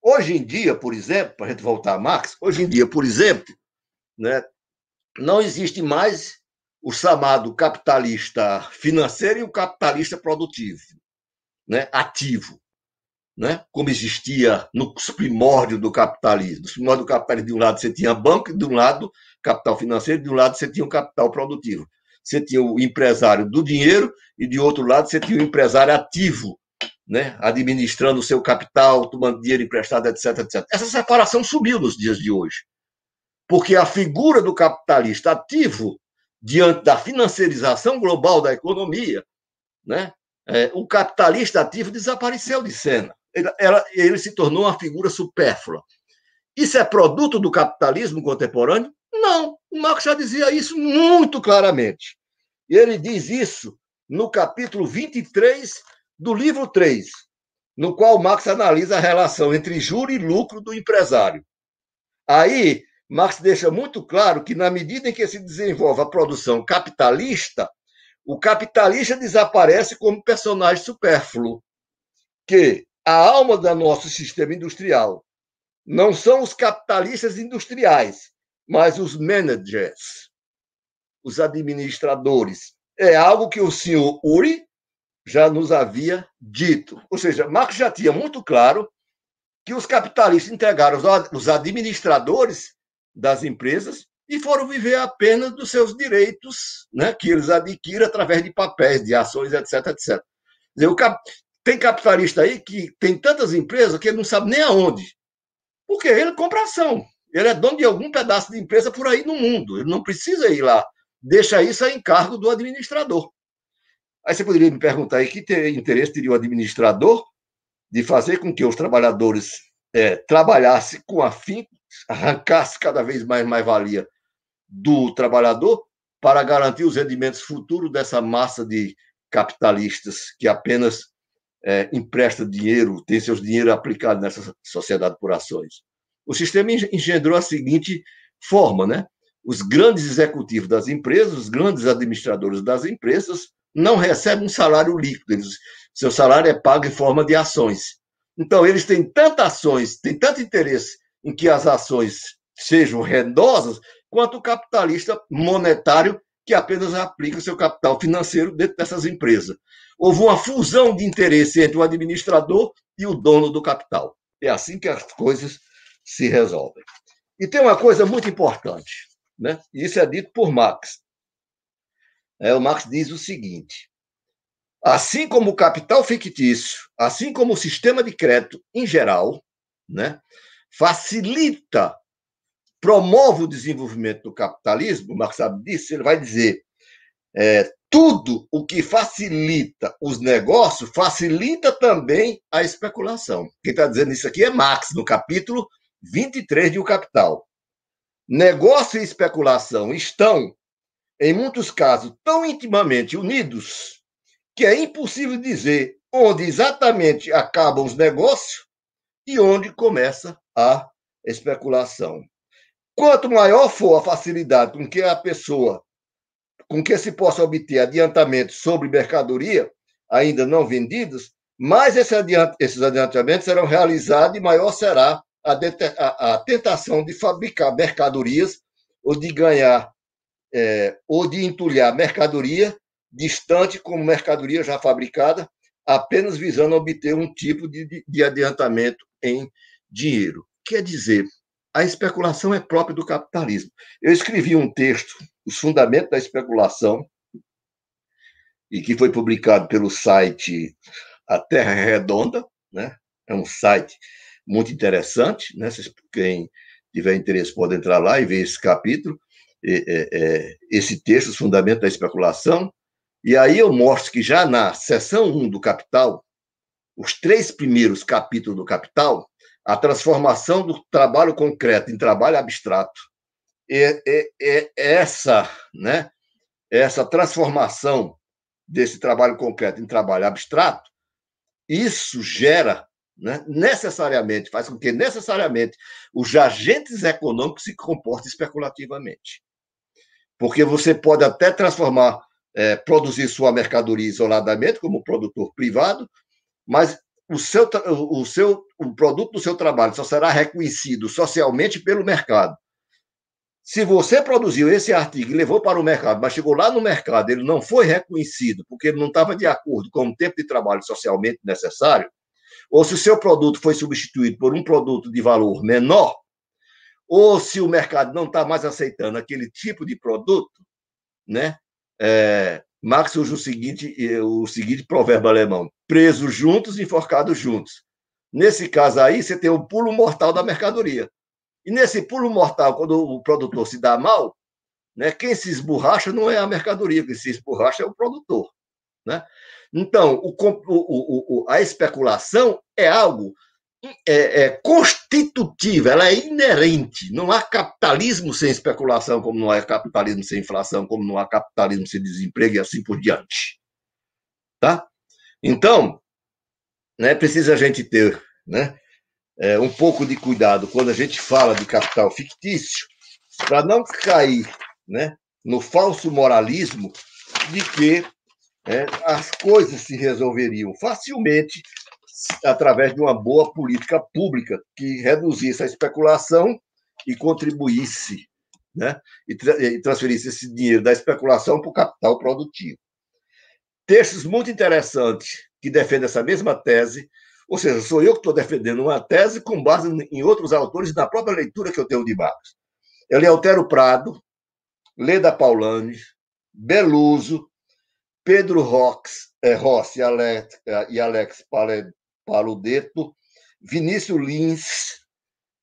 Hoje em dia, por exemplo, para a gente voltar a Marx, hoje em dia, por exemplo, né, não existe mais o chamado capitalista financeiro e o capitalista produtivo, né? ativo, né? como existia nos primórdios do capitalismo. Nos primórdios do capitalismo, de um lado você tinha banco, de um lado capital financeiro, de um lado você tinha o capital produtivo. Você tinha o empresário do dinheiro e, de outro lado, você tinha o empresário ativo, né? administrando o seu capital, tomando dinheiro emprestado, etc, etc. Essa separação sumiu nos dias de hoje porque a figura do capitalista ativo diante da financiarização global da economia, né, é, o capitalista ativo desapareceu de cena. Ele, ela, ele se tornou uma figura supérflua. Isso é produto do capitalismo contemporâneo? Não. O Marx já dizia isso muito claramente. ele diz isso no capítulo 23 do livro 3, no qual Marx analisa a relação entre juro e lucro do empresário. Aí Marx deixa muito claro que, na medida em que se desenvolve a produção capitalista, o capitalista desaparece como personagem supérfluo, que a alma do nosso sistema industrial não são os capitalistas industriais, mas os managers, os administradores. É algo que o senhor Uri já nos havia dito. Ou seja, Marx já tinha muito claro que os capitalistas entregaram os administradores das empresas e foram viver apenas dos seus direitos, né, que eles adquiriram através de papéis, de ações, etc, etc. cap... Tem capitalista aí que tem tantas empresas que ele não sabe nem aonde, porque ele compra ação, ele é dono de algum pedaço de empresa por aí no mundo, ele não precisa ir lá, deixa isso a encargo do administrador. Aí você poderia me perguntar aí que interesse teria o administrador de fazer com que os trabalhadores é, trabalhassem com afinco arrancasse cada vez mais mais-valia do trabalhador para garantir os rendimentos futuros dessa massa de capitalistas que apenas é, empresta dinheiro, tem seus dinheiro aplicado nessa sociedade por ações. O sistema engendrou a seguinte forma, né? Os grandes executivos das empresas, os grandes administradores das empresas, não recebem um salário líquido. Eles, seu salário é pago em forma de ações. Então, eles têm tantas ações, têm tanto interesse em que as ações sejam rendosas, quanto o capitalista monetário que apenas aplica o seu capital financeiro dentro dessas empresas. Houve uma fusão de interesse entre o administrador e o dono do capital. É assim que as coisas se resolvem. E tem uma coisa muito importante, né? e isso é dito por Marx. É, o Marx diz o seguinte: assim como o capital fictício, assim como o sistema de crédito em geral, né, facilita, promove o desenvolvimento do capitalismo, Marx sabe disso, ele vai dizer, é, tudo o que facilita os negócios facilita também a especulação. Quem está dizendo isso aqui é Marx, no capítulo 23 de O Capital. Negócio e especulação estão, em muitos casos, tão intimamente unidos que é impossível dizer onde exatamente acabam os negócios e onde começa a especulação. Quanto maior for a facilidade com que a pessoa, com que se possa obter adiantamento sobre mercadoria ainda não vendidas, mais esse adiant, esses adiantamentos serão realizados e maior será a, a, a tentação de fabricar mercadorias ou de ganhar é, ou de entulhar mercadoria distante como mercadoria já fabricada, apenas visando obter um tipo de, de, de adiantamento em dinheiro. Quer dizer, a especulação é própria do capitalismo. Eu escrevi um texto, Os Fundamentos da Especulação, e que foi publicado pelo site A Terra é Redonda, né? É um site muito interessante, né? Quem tiver interesse pode entrar lá e ver esse capítulo, é, é, esse texto, Os Fundamentos da Especulação. E aí eu mostro que já na seção 1 do Capital, os três primeiros capítulos do Capital, a transformação do trabalho concreto em trabalho abstrato, é, é, é essa, né, é essa transformação desse trabalho concreto em trabalho abstrato, isso gera né, necessariamente, faz com que necessariamente os agentes econômicos se comportem especulativamente. Porque você pode até transformar, é, produzir sua mercadoria isoladamente, como produtor privado, mas o seu, o seu o produto do seu trabalho só será reconhecido socialmente pelo mercado. Se você produziu esse artigo e levou para o mercado, mas chegou lá no mercado, ele não foi reconhecido porque ele não estava de acordo com o tempo de trabalho socialmente necessário, ou se o seu produto foi substituído por um produto de valor menor, ou se o mercado não está mais aceitando aquele tipo de produto, né? É, Marx usa o seguinte, eh, o seguinte provérbio alemão: presos juntos, enforcados juntos. Nesse caso aí, você tem o pulo mortal da mercadoria. E nesse pulo mortal, quando o produtor se dá mal, né, quem se esborracha não é a mercadoria, quem se esborracha é o produtor. Né? Então, o, o, o, a especulação é algo é, é, constitutiva, ela é inerente. Não há capitalismo sem especulação, como não há capitalismo sem inflação, como não há capitalismo sem desemprego e assim por diante. Tá? Então, né, precisa a gente ter né, é, um pouco de cuidado quando a gente fala de capital fictício, para não cair né, no falso moralismo de que é, as coisas se resolveriam facilmente através de uma boa política pública que reduzisse a especulação e contribuísse, né? e, tra e transferisse esse dinheiro da especulação para o capital produtivo. Textos muito interessantes que defendem essa mesma tese, ou seja, sou eu que estou defendendo uma tese com base em outros autores na própria leitura que eu tenho de Marx. Ele é Altero Prado, Leda Paulani, Beluso, Pedro Rox, é eh, Rossi Alex, e Alex eh, Paled, Paludeto. Vinícius Lins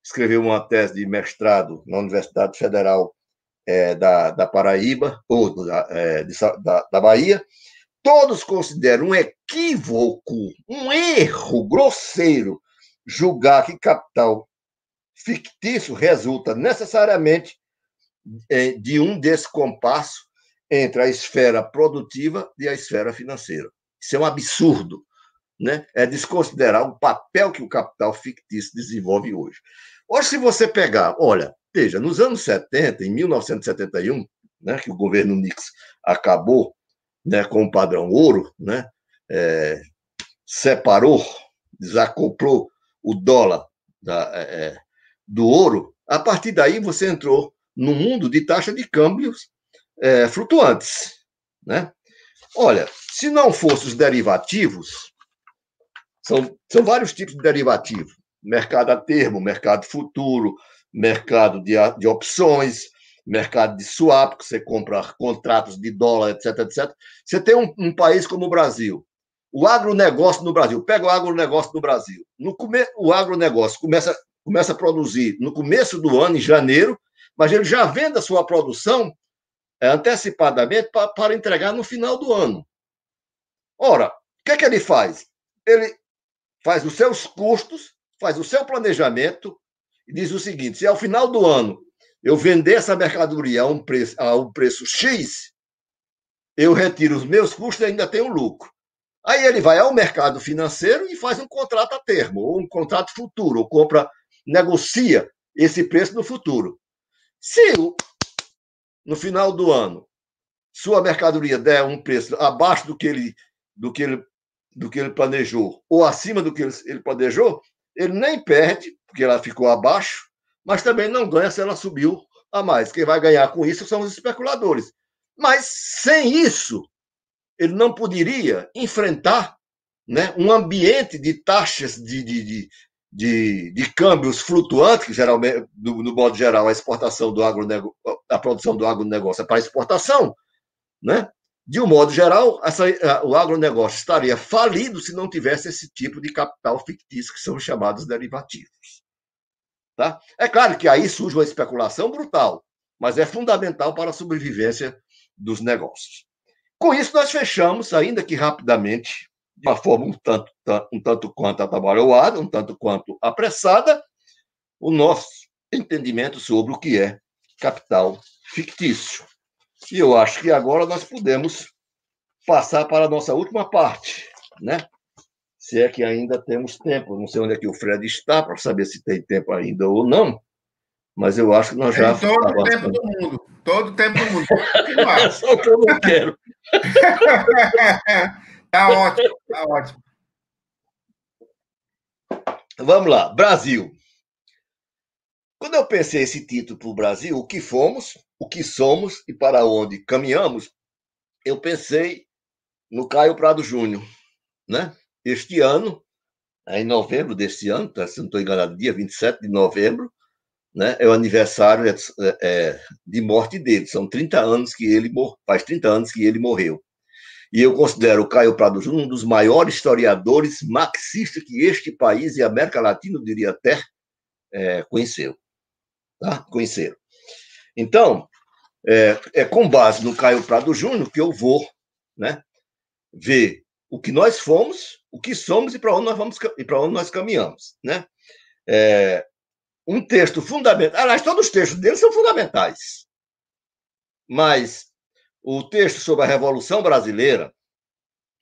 escreveu uma tese de mestrado na Universidade Federal é, da, da, Paraíba, ou da, é, de, da, da Bahia. Todos consideram um equívoco, um erro grosseiro, julgar que capital fictício resulta necessariamente é, de um descompasso entre a esfera produtiva e a esfera financeira. Isso é um absurdo né, é desconsiderar o papel que o capital fictício desenvolve hoje. Hoje, se você pegar, olha, veja, nos anos 70, em 1971, né, que o governo Nix acabou né, com o padrão ouro, né, é, separou, desacoplou o dólar da, é, é, do ouro, a partir daí você entrou no mundo de taxa de câmbios é, flutuantes. Né? Olha, se não fossem os derivativos, são, são vários tipos de derivativo: mercado a termo, mercado futuro, mercado de, de opções, mercado de swap, que você compra contratos de dólar, etc, etc. Você tem um, um país como o Brasil, o agronegócio no Brasil, pega o agronegócio no Brasil. No come, o agronegócio começa, começa a produzir no começo do ano, em janeiro, mas ele já vende a sua produção é, antecipadamente para, para entregar no final do ano. Ora, o que é que ele faz? Ele faz os seus custos, faz o seu planejamento e diz o seguinte: se ao final do ano eu vender essa mercadoria a um preço, a um preço X, eu retiro os meus custos e ainda tenho lucro. Aí ele vai ao mercado financeiro e faz um contrato a termo, ou um contrato futuro, ou compra, negocia esse preço no futuro. Se no final do ano sua mercadoria der um preço abaixo do que ele, do que ele do que ele planejou ou acima do que ele planejou, ele nem perde, porque ela ficou abaixo, mas também não ganha se ela subiu a mais. Quem vai ganhar com isso são os especuladores. Mas sem isso, ele não poderia enfrentar né, um ambiente de taxas de, de, de, de, de câmbios flutuantes, que geralmente, no, no modo geral, a exportação do agronegócio, a produção do agronegócio é para exportação, né? De um modo geral, essa, eh, o agronegócio estaria falido se não tivesse esse tipo de capital fictício, que são chamados derivativos. Tá? É claro que aí surge uma especulação brutal, mas é fundamental para a sobrevivência dos negócios. Com isso, nós fechamos, ainda que rapidamente, de uma forma um tanto, um tanto quanto atabalhoada, um tanto quanto apressada, o nosso entendimento sobre o que é capital fictício. E eu acho que agora nós podemos passar para a nossa última parte, né? Se é que ainda temos tempo. Não sei onde é que o Fred está para saber se tem tempo ainda ou não, mas eu acho que nós já. Tem todo o tempo do mundo. Todo o tempo do mundo. *laughs* É só que eu não quero. Está *laughs* ótimo, tá ótimo. Vamos lá, Brasil. Quando eu pensei esse título para o Brasil, o que fomos, o que somos e para onde caminhamos, eu pensei no Caio Prado Júnior, né? Este ano, é em novembro deste ano, tá, se não estou enganado, dia 27 de novembro, né? É o aniversário é, é, de morte dele. São 30 anos que ele faz 30 anos que ele morreu. E eu considero o Caio Prado Júnior um dos maiores historiadores marxistas que este país e a América Latina, eu diria até, é, conheceu tá? Conheceram. Então, é, é com base no Caio Prado Júnior que eu vou, né? Ver o que nós fomos, o que somos e para onde nós vamos e para onde nós caminhamos, né? É, um texto fundamental. Aliás, todos os textos dele são fundamentais. Mas o texto sobre a Revolução Brasileira,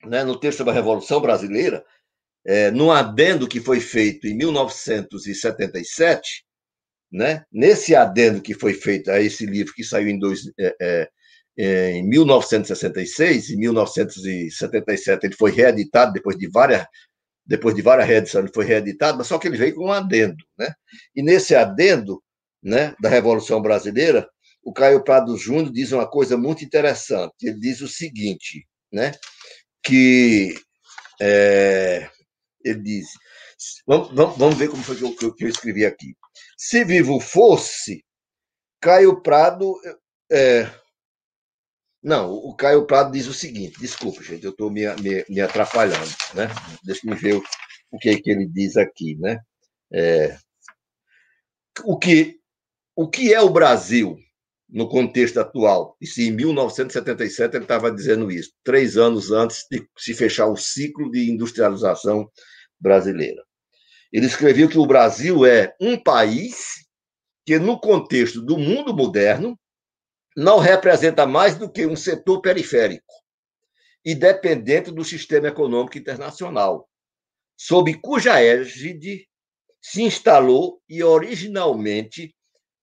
né, no texto sobre a Revolução Brasileira, é, no adendo que foi feito em 1977, né? Nesse adendo que foi feito a esse livro que saiu em, dois, é, é, é em 1966 e 1977 ele foi reeditado depois de várias depois de várias reedições ele foi reeditado, mas só que ele veio com um adendo, né? E nesse adendo, né, da Revolução Brasileira, o Caio Prado Júnior diz uma coisa muito interessante. Ele diz o seguinte, né? Que é, ele diz, vamos, vamos, vamos ver como foi que eu, que eu escrevi aqui. Se vivo fosse, Caio Prado. É... Não, o Caio Prado diz o seguinte: desculpa, gente, eu estou me, me, me, atrapalhando, né? Deixa eu ver o, o que, é que ele diz aqui, né? É... O, que, o que é o Brasil no contexto atual? E se em 1977 ele estava dizendo isso, três anos antes de se fechar o ciclo de industrialização brasileira. Ele escreveu que o Brasil é um país que, no contexto do mundo moderno, não representa mais do que um setor periférico e dependente do sistema econômico internacional, sob cuja égide se instalou e originalmente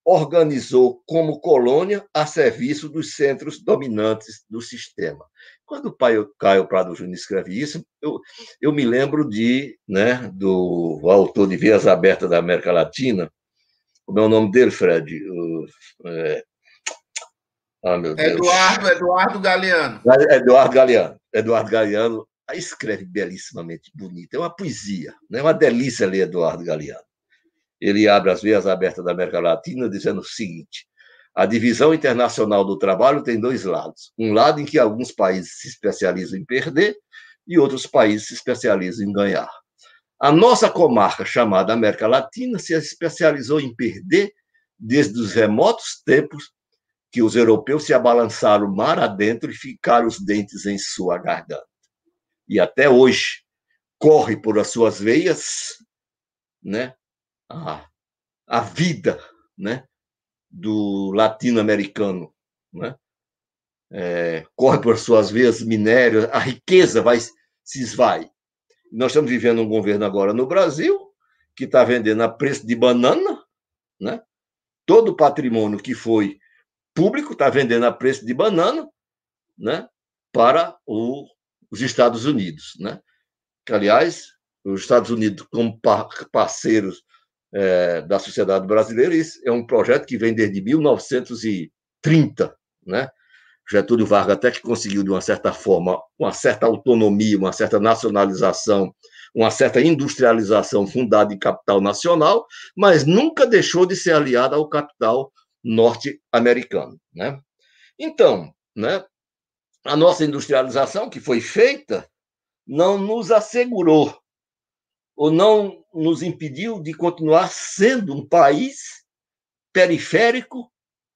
organizou como colônia a serviço dos centros dominantes do sistema. Quando o pai o Caio Prado Júnior escreve isso, eu, eu me lembro de, né, do autor de Vias Abertas da América Latina, como é o nome dele, Fred? O, é, ah, meu Deus. Eduardo, Eduardo Galeano. Eduardo Galeano. Eduardo Galeano escreve belíssimamente bonito. É uma poesia, né? é né? uma delícia ler Eduardo Galeano. Ele abre as veias abertas da América Latina dizendo o seguinte: a divisão internacional do trabalho tem dois lados. Um lado em que alguns países se especializam em perder e outros países se especializam em ganhar. A nossa comarca, chamada América Latina, se especializou em perder desde os remotos tempos que os europeus se abalançaram mar adentro e ficaram os dentes em sua garganta. E até hoje corre por as suas veias, né? A, a vida, né? do latino-americano, né? É, corre por suas vias minérios, a riqueza vai se esvai. Nós estamos vivendo um governo agora no Brasil que está vendendo a preço de banana, né? Todo o patrimônio que foi público está vendendo a preço de banana, né? Para o, os Estados Unidos, né? Que, aliás, os Estados Unidos como parceiros é, da sociedade brasileira. Isso é um projeto que vem desde 1930, né? Getúlio Vargas até que conseguiu, de uma certa forma, uma certa autonomia, uma certa nacionalização, uma certa industrialização fundada em capital nacional, mas nunca deixou de ser aliada ao capital norte-americano. Né? Então, né, a nossa industrialização que foi feita não nos assegurou, ou não nos impediu de continuar sendo um país periférico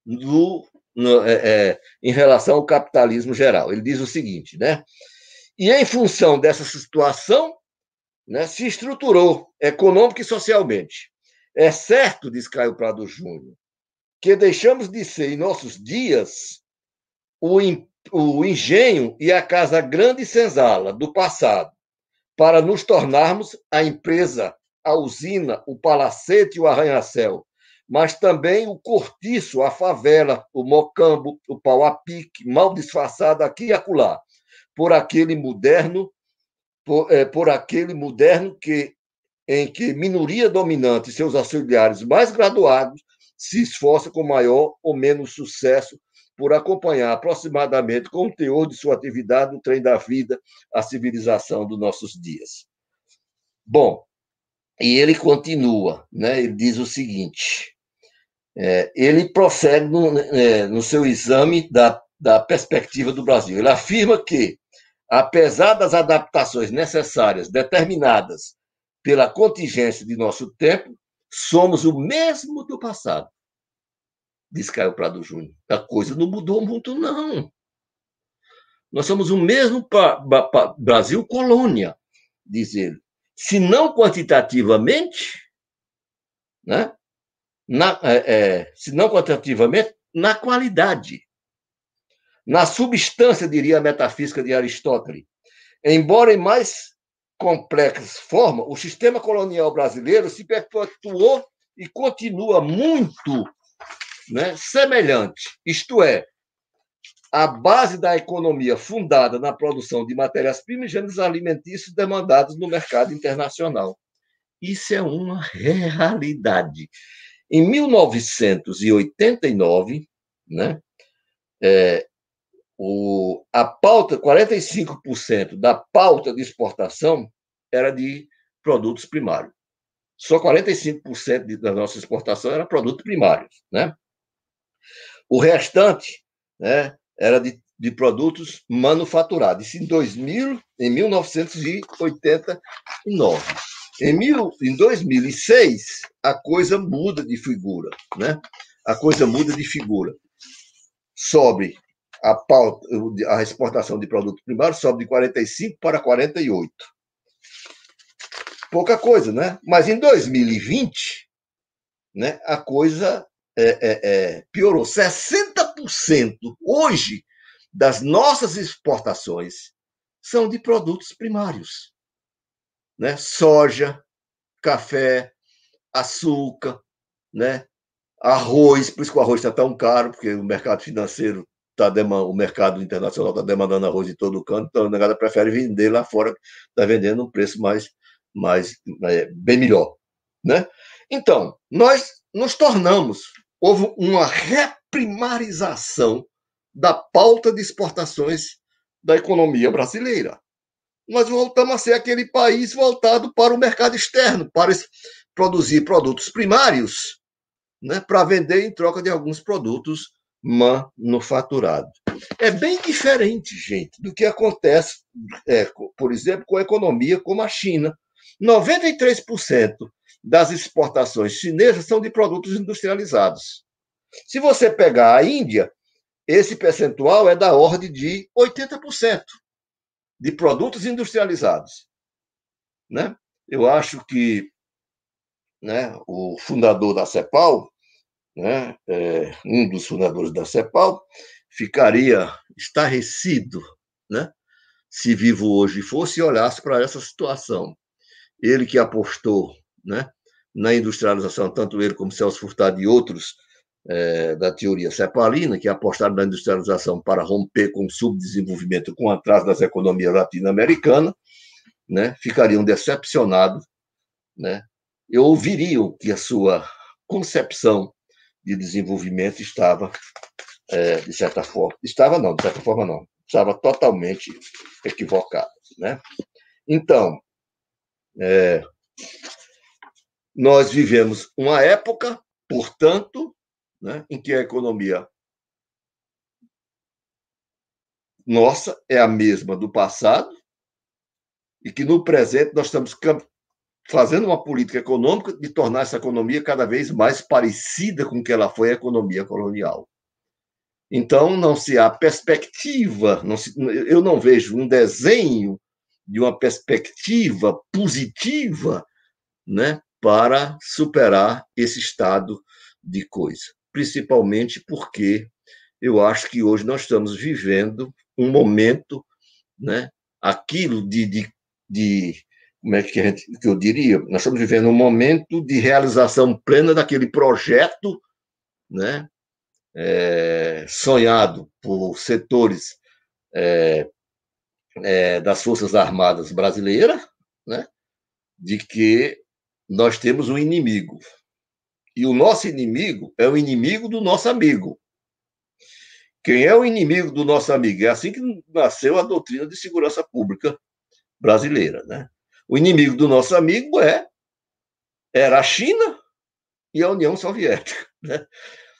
do, no, é, é, em relação ao capitalismo geral. Ele diz o seguinte, né? E em função dessa situação, né, se estruturou econômica e socialmente. É certo, diz Caio Prado Júnior, que deixamos de ser em nossos dias o, o engenho e a casa grande e senzala do passado, para nos tornarmos a empresa a usina, o palacete e o arranha-céu, mas também o cortiço, a favela, o mocambo, o pau-a-pique, mal disfarçado aqui e acolá, por aquele moderno, por, é, por aquele moderno que em que minoria dominante e seus auxiliares mais graduados se esforça com maior ou menos sucesso por acompanhar aproximadamente com o teor de sua atividade o trem da vida, a civilização dos nossos dias. Bom, e ele continua, né? ele diz o seguinte: é, ele prossegue no, né, é, no seu exame da, da perspectiva do Brasil. Ele afirma que, apesar das adaptações necessárias determinadas pela contingência de nosso tempo, somos o mesmo do passado. Diz Caio Prado Júnior. A coisa não mudou muito, não. Nós somos o mesmo Brasil colônia, diz ele se não quantitativamente, né? na, é, é, se não quantitativamente, na qualidade, na substância, diria a metafísica de Aristóteles. Embora em mais complexa forma, o sistema colonial brasileiro se perpetuou e continua muito né, semelhante, isto é, a base da economia fundada na produção de matérias-primas e gêneros alimentícios demandados no mercado internacional. Isso é uma realidade. Em 1989, né, é, o, a pauta, 45% da pauta de exportação era de produtos primários. Só 45% de, da nossa exportação era produtos primários. Né? O restante né, era de, de produtos manufaturados. Isso em 2000, em 1989. Em, mil, em 2006, a coisa muda de figura, né? A coisa muda de figura. Sobe a, pauta, a exportação de produto primário sobe de 45 para 48. Pouca coisa, né? Mas em 2020, né, a coisa é, é, é, piorou. 60 80% hoje das nossas exportações são de produtos primários. Né? Soja, café, açúcar, né? arroz, por isso que o arroz está tão caro, porque o mercado financeiro tá o mercado internacional está demandando arroz de todo canto, então a negada prefere vender lá fora, está vendendo um preço mais, mais é, bem melhor. Né? Então, nós nos tornamos houve uma reprimarização da pauta de exportações da economia brasileira. Nós voltamos a ser aquele país voltado para o mercado externo, para produzir produtos primários, né, para vender em troca de alguns produtos manufaturados. É bem diferente, gente, do que acontece, é, por exemplo, com a economia como a China. 93% das exportações chinesas são de produtos industrializados. Se você pegar a Índia, esse percentual é da ordem de 80% de produtos industrializados. Né? Eu acho que né, o fundador da CEPAL, né, é, um dos fundadores da CEPAL, ficaria estarrecido né, se vivo hoje fosse e olhasse para essa situação. Ele que apostou né? na industrialização, tanto ele como Celso Furtado e outros é, da teoria cepalina, que apostaram na industrialização para romper com o subdesenvolvimento, com o atraso das economias latino-americanas, né? ficariam decepcionados. Né? Eu ouviriam que a sua concepção de desenvolvimento estava, é, de certa forma, estava não, de certa forma não, estava totalmente equivocada. Né? Então, é, nós vivemos uma época, portanto, né, em que a economia nossa é a mesma do passado e que no presente nós estamos fazendo uma política econômica de tornar essa economia cada vez mais parecida com o que ela foi a economia colonial. Então, não se há perspectiva, não se, eu não vejo um desenho de uma perspectiva positiva né, para superar esse estado de coisa. Principalmente porque eu acho que hoje nós estamos vivendo um momento, né? Aquilo de, de, de como é que, gente, que eu diria? Nós estamos vivendo um momento de realização plena daquele projeto, né? É, sonhado por setores é, é, das Forças Armadas brasileiras, né? de que nós temos um inimigo. E o nosso inimigo é o inimigo do nosso amigo. Quem é o inimigo do nosso amigo? É assim que nasceu a doutrina de segurança pública brasileira, né? O inimigo do nosso amigo é era a China e a União Soviética, né?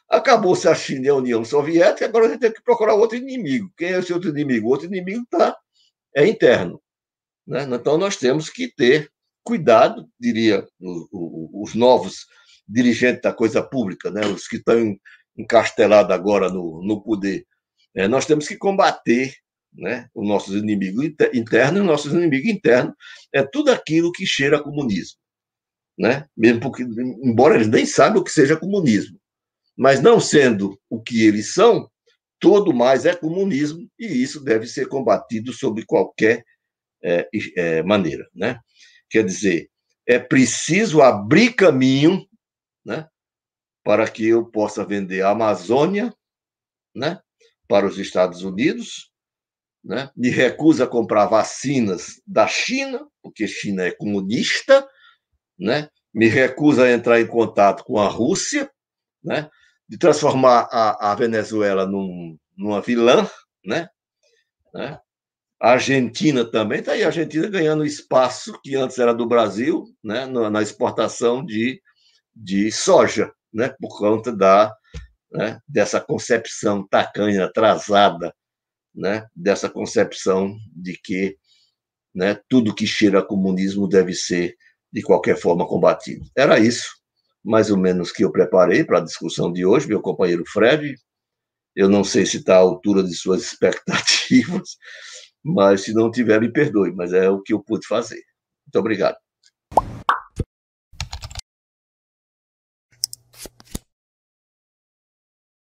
Acabou-se a China e a União Soviética, agora a gente tem que procurar outro inimigo. Quem é esse outro inimigo? O outro inimigo tá, é interno. Né? Então, nós temos que ter cuidado, diria os, os novos dirigentes da coisa pública, né, os que estão encastelados agora no, no poder. É, nós temos que combater né, os nossos inimigos internos e os nossos inimigos internos. É tudo aquilo que cheira a comunismo. Né? Mesmo porque, embora eles nem saibam o que seja comunismo. Mas não sendo o que eles são, todo mais é comunismo e isso deve ser combatido sob qualquer é, é, maneira. Né? Quer dizer, é preciso abrir caminho né, para que eu possa vender a Amazônia né, para os Estados Unidos. Né, me recusa a comprar vacinas da China, porque China é comunista, né, me recusa a entrar em contato com a Rússia, né, de transformar a, a Venezuela num, numa vilã, né, né, a Argentina também está aí, a Argentina ganhando espaço que antes era do Brasil, né, na exportação de, de soja, né, por conta da, né, dessa concepção tacanha, atrasada, né, dessa concepção de que né, tudo que cheira a comunismo deve ser, de qualquer forma, combatido. Era isso, mais ou menos, que eu preparei para a discussão de hoje, meu companheiro Fred. Eu não sei se está à altura de suas *laughs* expectativas, mas se não tiver, me perdoe, mas é o que eu pude fazer. Muito obrigado.